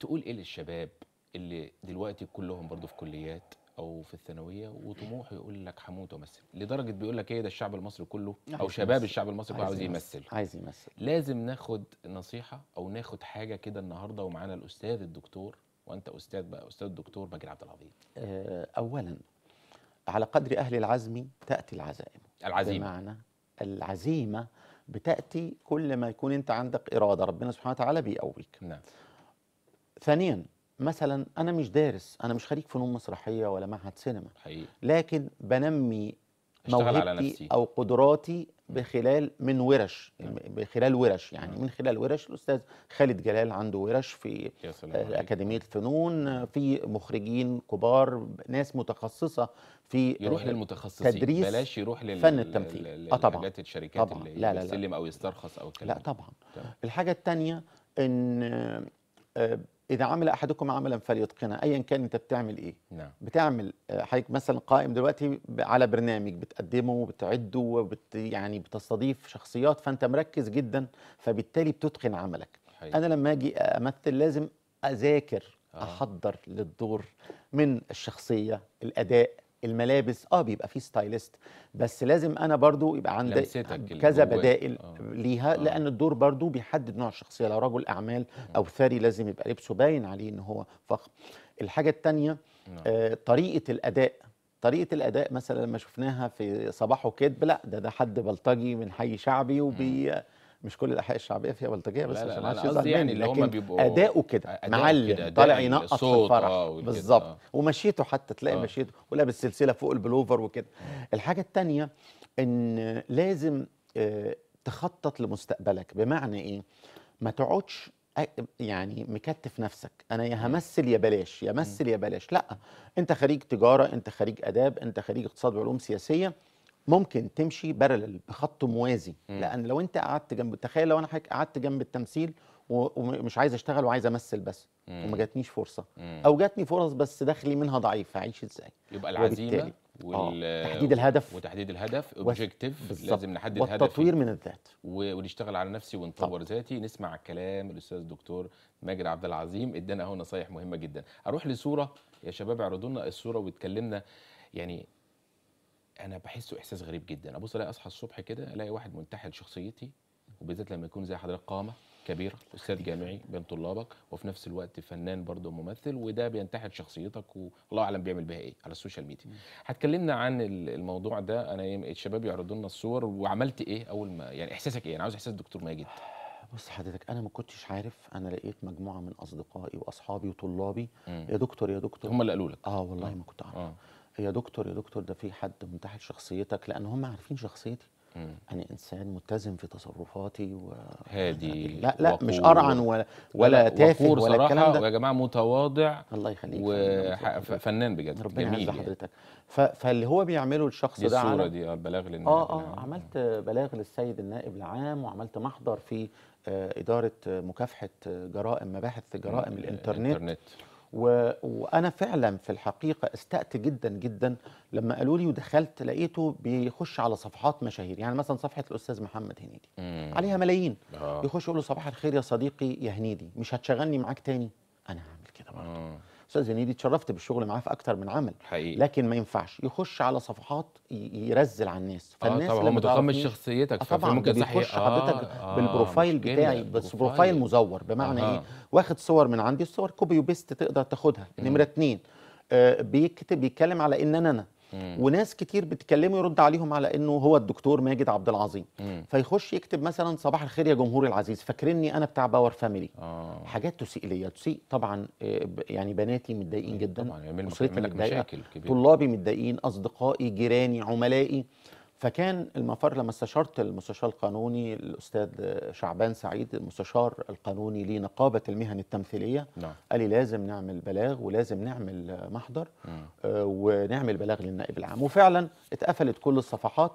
تقول ايه للشباب اللي دلوقتي كلهم برضه في كليات او في الثانويه وطموح يقول لك هموت وامثل لدرجه بيقول لك ايه ده الشعب المصري كله او شباب يمثل. الشعب المصري كله عاوز يمثل عايز يمثل لازم ناخد نصيحه او ناخد حاجه كده النهارده ومعانا الاستاذ الدكتور وانت استاذ بقى استاذ الدكتور باجي عبد العظيم آه، اولا على قدر اهل العزم تاتي العزائم العزيمه بمعنى العزيمه بتاتي كل ما يكون انت عندك اراده ربنا سبحانه وتعالى بيقويك نعم ثانيا مثلا انا مش دارس انا مش خريج فنون مسرحيه ولا معهد سينما حقيقي. لكن بنمي موهبتي او قدراتي بخلال من ورش نعم. بخلال ورش يعني نعم. من خلال ورش الاستاذ خالد جلال عنده ورش في اكاديميه الفنون في مخرجين كبار ناس متخصصه في يروح للمتخصصين تدريس بلاش يروح لل فن التمثيل اه طبعا الشركات طبعا. اللي لا لا يسلم او يسترخص او الكلام لا طبعا, طبعا. الحاجه الثانيه ان آه، اذا عمل احدكم عملا فليتقنه ايا كان انت بتعمل ايه نعم. بتعمل آه، حضرتك مثلا قائم دلوقتي على برنامج بتقدمه وبتعده وبت يعني بتستضيف شخصيات فانت مركز جدا فبالتالي بتتقن عملك حقيقي. انا لما اجي امثل لازم اذاكر آه. احضر للدور من الشخصيه الاداء الملابس اه بيبقى فيه ستايلست بس لازم انا برضو يبقى عندي كذا بدائل آه. ليها آه. لان الدور برضو بيحدد نوع الشخصيه لو رجل اعمال آه. او ثري لازم يبقى لبسه باين عليه ان هو فخم الحاجه الثانيه آه. آه طريقه الاداء طريقه الاداء مثلا لما شفناها في صباحه كدب لا ده ده حد بلطجي من حي شعبي وبي آه. مش كل الاحياء الشعبيه فيها بلطجيه بس عشان لا يعني اللي هم بيبقوا اداؤه كده معلم طالع ينقط في الفرح آه، بالظبط آه. ومشيته حتى تلاقي آه. مشيته ولابس سلسله فوق البلوفر وكده الحاجه الثانيه ان لازم آه، تخطط لمستقبلك بمعنى ايه ما تقعدش يعني مكتف نفسك انا يا همثل يا بلاش يا مثل يا بلاش لا انت خريج تجاره انت خريج اداب انت خريج اقتصاد وعلوم سياسيه ممكن تمشي بارلل بخط موازي مم. لان لو انت قعدت جنب تخيل لو انا قعدت جنب التمثيل ومش عايز اشتغل وعايز امثل بس مم. وما جاتنيش فرصه مم. او جاتني فرص بس دخلي منها ضعيف هعيش ازاي يبقى العزيمه آه، وتحديد الهدف وتحديد الهدف اوبجيكتيف لازم نحدد هدف والتطوير من الذات ونشتغل على نفسي ونطور ذاتي نسمع كلام الاستاذ الدكتور ماجد عبد العظيم ادانا اهو نصايح مهمه جدا اروح لصوره يا شباب اعرضوا لنا الصوره واتكلمنا يعني انا بحسه احساس غريب جدا ابص الاقي اصحى الصبح كده الاقي واحد منتحل شخصيتي وبالذات لما يكون زي حضرتك قامه كبيره استاذ جامعي بين طلابك وفي نفس الوقت فنان برضه ممثل وده بينتحل شخصيتك والله اعلم بيعمل بيها ايه على السوشيال ميديا هتكلمنا عن الموضوع ده انا الشباب يعرضوا لنا الصور وعملت ايه اول ما يعني احساسك ايه انا عاوز احساس دكتور ماجد بص حضرتك انا ما كنتش عارف انا لقيت مجموعه من اصدقائي واصحابي وطلابي م. يا دكتور يا دكتور هم اللي قالوا لك اه والله آه. ما كنت اعرف آه. يا دكتور يا دكتور ده في حد منتحل شخصيتك لان هم عارفين شخصيتي مم. انا انسان متزن في تصرفاتي و... هادي يعني لا لا وقور. مش ارعن ولا ولا تافه ولا الكلام ده يا جماعه متواضع الله يخليك وفنان بجد ربنا جميل يعني. حضرتك ف... فاللي هو بيعمله الشخص ده الصوره دي آه، بلاغ للنائب اه اه عملت بلاغ للسيد النائب العام وعملت محضر في آه، اداره مكافحه جرائم مباحث جرائم آه، الانترنت, الانترنت. و... وانا فعلا في الحقيقه استأت جدا جدا لما قالوا لي ودخلت لقيته بيخش على صفحات مشاهير يعني مثلا صفحه الاستاذ محمد هنيدي مم. عليها ملايين آه. يخش يقول له صباح الخير يا صديقي يا هنيدي مش هتشغلني معاك تاني انا هعمل كده برضه آه. استاذ هنيدي اتشرفت بالشغل معاه في اكتر من عمل حقيقي. لكن ما ينفعش يخش على صفحات يرزل على الناس فالناس آه طبعا هو متقمص شخصيتك آه، طبعا ممكن يخش آه حضرتك آه بالبروفايل بتاعي بس بروفايل مزور بمعنى آه. ايه واخد صور من عندي الصور كوبي وبيست تقدر تاخدها نمره اتنين آه بيكتب بيتكلم على ان انا انا وناس كتير بتكلمه يرد عليهم على انه هو الدكتور ماجد عبد العظيم مم. فيخش يكتب مثلا صباح الخير يا جمهوري العزيز فاكرني انا بتاع باور فاميلي آه. حاجات تسيء ليا تسيء طبعا آه، يعني بناتي متضايقين جدا طبعا يعمل يعني مشاكل كبيره طلابي متضايقين اصدقائي جيراني عملائي فكان المفر لما استشرت المستشار القانوني الاستاذ شعبان سعيد المستشار القانوني لنقابه المهن التمثيليه نعم. قال لي لازم نعمل بلاغ ولازم نعمل محضر نعم. ونعمل بلاغ للنائب العام وفعلا اتقفلت كل الصفحات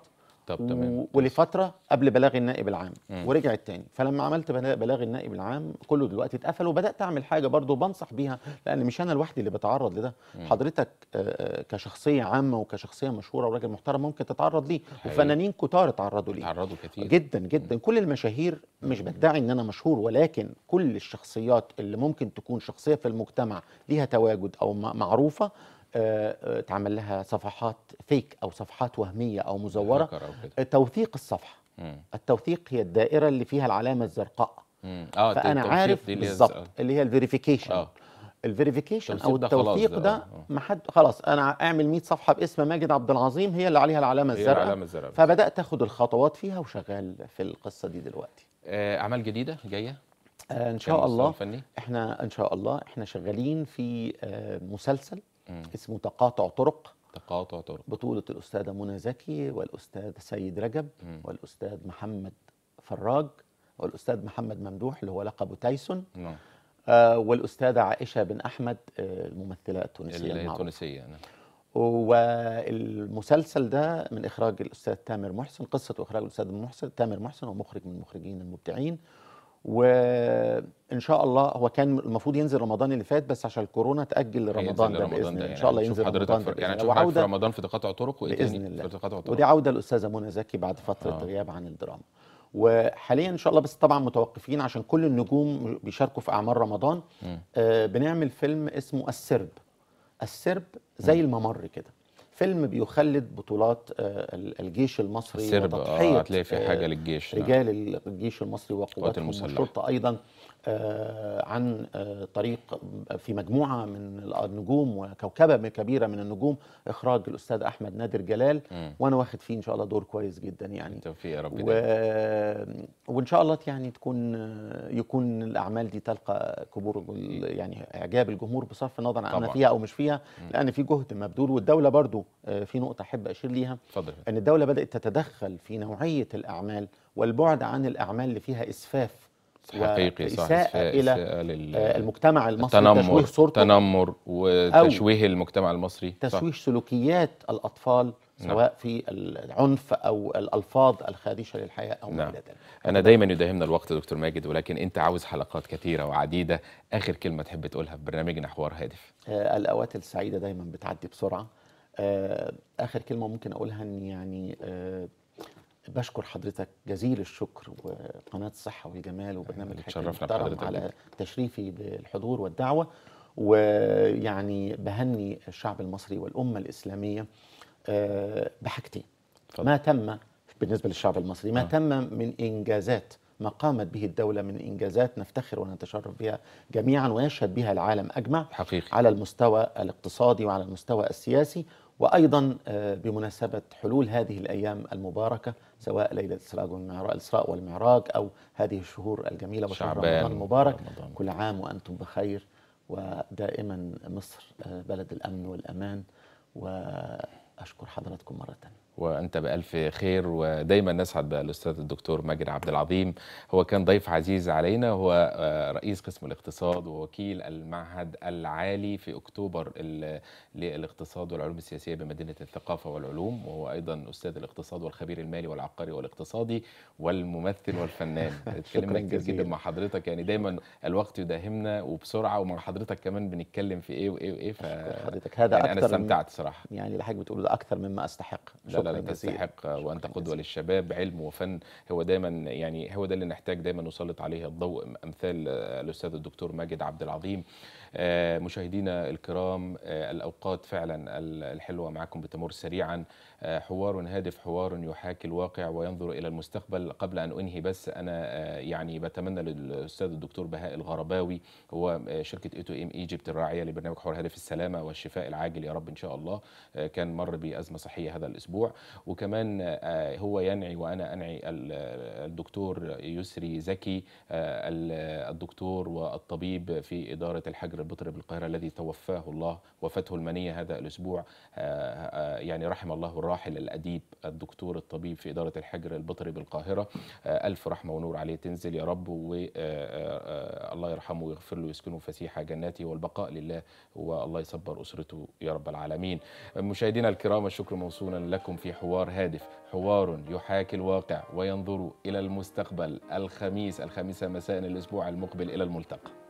طب تمام ولفتره قبل بلاغ النائب العام مم. ورجعت تاني فلما عملت بلاغ النائب العام كله دلوقتي اتقفل وبدات اعمل حاجه برضو بنصح بيها لان مش انا لوحدي اللي بتعرض لده مم. حضرتك آه، آه، كشخصيه عامه وكشخصيه مشهوره وراجل محترم ممكن تتعرض ليه وفنانين كتار اتعرضوا ليه اتعرضوا كتير جدا جدا مم. كل المشاهير مش بدعي ان انا مشهور ولكن كل الشخصيات اللي ممكن تكون شخصيه في المجتمع ليها تواجد او معروفه اتعمل آه، لها صفحات فيك او صفحات وهميه او مزوره أو توثيق الصفحه مم. التوثيق هي الدائره اللي فيها العلامه الزرقاء اه فانا عارف بالظبط اللي هي الفيريفيكيشن آه. الفيريفيكيشن او التوثيق ده آه. ما حد خلاص انا اعمل 100 صفحه باسم ماجد عبد العظيم هي اللي عليها العلامه الزرقاء فبدات اخد الخطوات فيها وشغال في القصه دي دلوقتي آه، اعمال جديده جايه ان شاء الله احنا ان شاء الله احنا شغالين في مسلسل مم. اسمه تقاطع طرق تقاطع طرق بطولة الأستاذة منى زكي والأستاذ سيد رجب مم. والأستاذ محمد فراج والأستاذ محمد ممدوح اللي هو لقبه تايسون نعم آه والأستاذة عائشة بن أحمد آه الممثلة التونسية المعروفة التونسية نعم والمسلسل ده من إخراج الأستاذ تامر محسن قصة وإخراج الأستاذ محسن تامر محسن ومخرج من المخرجين المبدعين وان شاء الله هو كان المفروض ينزل رمضان اللي فات بس عشان الكورونا تاجل لرمضان ده باذن الله يعني ان شاء الله ينزل رمضان ده يعني هنشوف يعني في رمضان في تقاطع طرق وايه باذن الله في تقاطع طرق ودي عوده الاستاذه منى زكي بعد فتره آه. غياب عن الدراما وحاليا ان شاء الله بس طبعا متوقفين عشان كل النجوم بيشاركوا في اعمال رمضان آه بنعمل فيلم اسمه السرب السرب زي م. الممر كده فيلم بيخلد بطولات آه، الجيش المصري السرب آه هتلاقي في حاجه آه، للجيش نعم. رجال الجيش المصري وقوات المسلحه الشرطه ايضا آه، عن آه، طريق في مجموعة من النجوم وكوكبة كبيرة من النجوم إخراج الأستاذ أحمد نادر جلال م. وأنا واخد فيه إن شاء الله دور كويس جدا يعني توفيق يا رب و... وإن شاء الله يعني تكون آه، يكون الأعمال دي تلقى كبور يعني إعجاب الجمهور بصرف النظر عن أنا فيها أو مش فيها لأن في جهد مبذول والدولة برضو في نقطة أحب أشير ليها فضل. أن الدولة بدأت تتدخل في نوعية الأعمال والبعد عن الأعمال اللي فيها إسفاف يعني حقيقي صح إلى آه، المجتمع المصري تنمر تشويه صورته تنمر وتشويه المجتمع المصري تشويه سلوكيات الأطفال نعم. سواء نعم. في العنف او الالفاظ الخادشه للحياه او نعم. ما الى ذلك. انا دايما يداهمنا الوقت دكتور ماجد ولكن انت عاوز حلقات كثيره وعديده، اخر كلمه تحب تقولها في برنامجنا حوار هادف. آه الاوقات السعيده دايما بتعدي بسرعه. آه اخر كلمه ممكن اقولها ان يعني آه بشكر حضرتك جزيل الشكر وقناة الصحة والجمال وبرنامج حكاية محترم على تشريفي بالحضور والدعوة ويعني بهني الشعب المصري والأمة الإسلامية آه، بحاجتين ما تم بالنسبة للشعب المصري ما آه. تم من إنجازات ما قامت به الدولة من إنجازات نفتخر ونتشرف بها جميعا ويشهد بها العالم أجمع حقيقي. على المستوى الاقتصادي وعلى المستوى السياسي وأيضا آه، بمناسبة حلول هذه الأيام المباركة سواء ليلة الإسراء والمعراج الإسراء والمعراج أو هذه الشهور الجميلة وشهر رمضان المبارك رمضان. كل عام وأنتم بخير ودائما مصر بلد الأمن والأمان وأشكر حضراتكم مرة ثانية وانت بالف خير ودايما نسعد بالاستاذ الدكتور ماجد عبد العظيم هو كان ضيف عزيز علينا هو آه، رئيس قسم الاقتصاد ووكيل المعهد العالي في اكتوبر للاقتصاد والعلوم السياسيه بمدينه الثقافه والعلوم وهو ايضا استاذ الاقتصاد والخبير المالي والعقاري والاقتصادي والممثل والفنان [LAUGHS] اتكلمنا كتير جدا مع حضرتك يعني دايما الوقت يداهمنا وبسرعه ومع حضرتك كمان بنتكلم في ايه وايه وايه ف حضرتك هذا يعني انا استمتعت صراحه يعني اللي حضرتك بتقوله ده اكثر مما استحق فعلا تستحق وانت قدوه للشباب علم وفن هو دايما يعني هو ده اللي نحتاج دايما نسلط عليه الضوء امثال آه، الاستاذ الدكتور ماجد عبد العظيم آه، مشاهدينا الكرام آه، الاوقات فعلا الحلوه معكم بتمر سريعا آه، حوار هادف حوار يحاكي الواقع وينظر إلى المستقبل قبل أن أنهي بس أنا آه، يعني بتمنى للأستاذ الدكتور بهاء الغرباوي هو آه، شركة إيتو إم إيجيبت الراعية لبرنامج حوار هادف السلامة والشفاء العاجل يا رب إن شاء الله كان مر بأزمة صحية هذا الأسبوع وكمان هو ينعي وأنا أنعي الدكتور يسري زكي الدكتور والطبيب في إدارة الحجر البطري بالقاهرة الذي توفاه الله وفته المنية هذا الأسبوع يعني رحم الله الراعي الراحل الأديب الدكتور الطبيب في إدارة الحجر البطري بالقاهرة آه، ألف رحمة ونور عليه تنزل يا رب والله آه، آه، يرحمه ويغفر له ويسكنه فسيح جناته والبقاء لله والله يصبر أسرته يا رب العالمين مشاهدينا الكرام الشكر موصولا لكم في حوار هادف حوار يحاكي الواقع وينظر إلى المستقبل الخميس الخميس مساء الأسبوع المقبل إلى الملتقى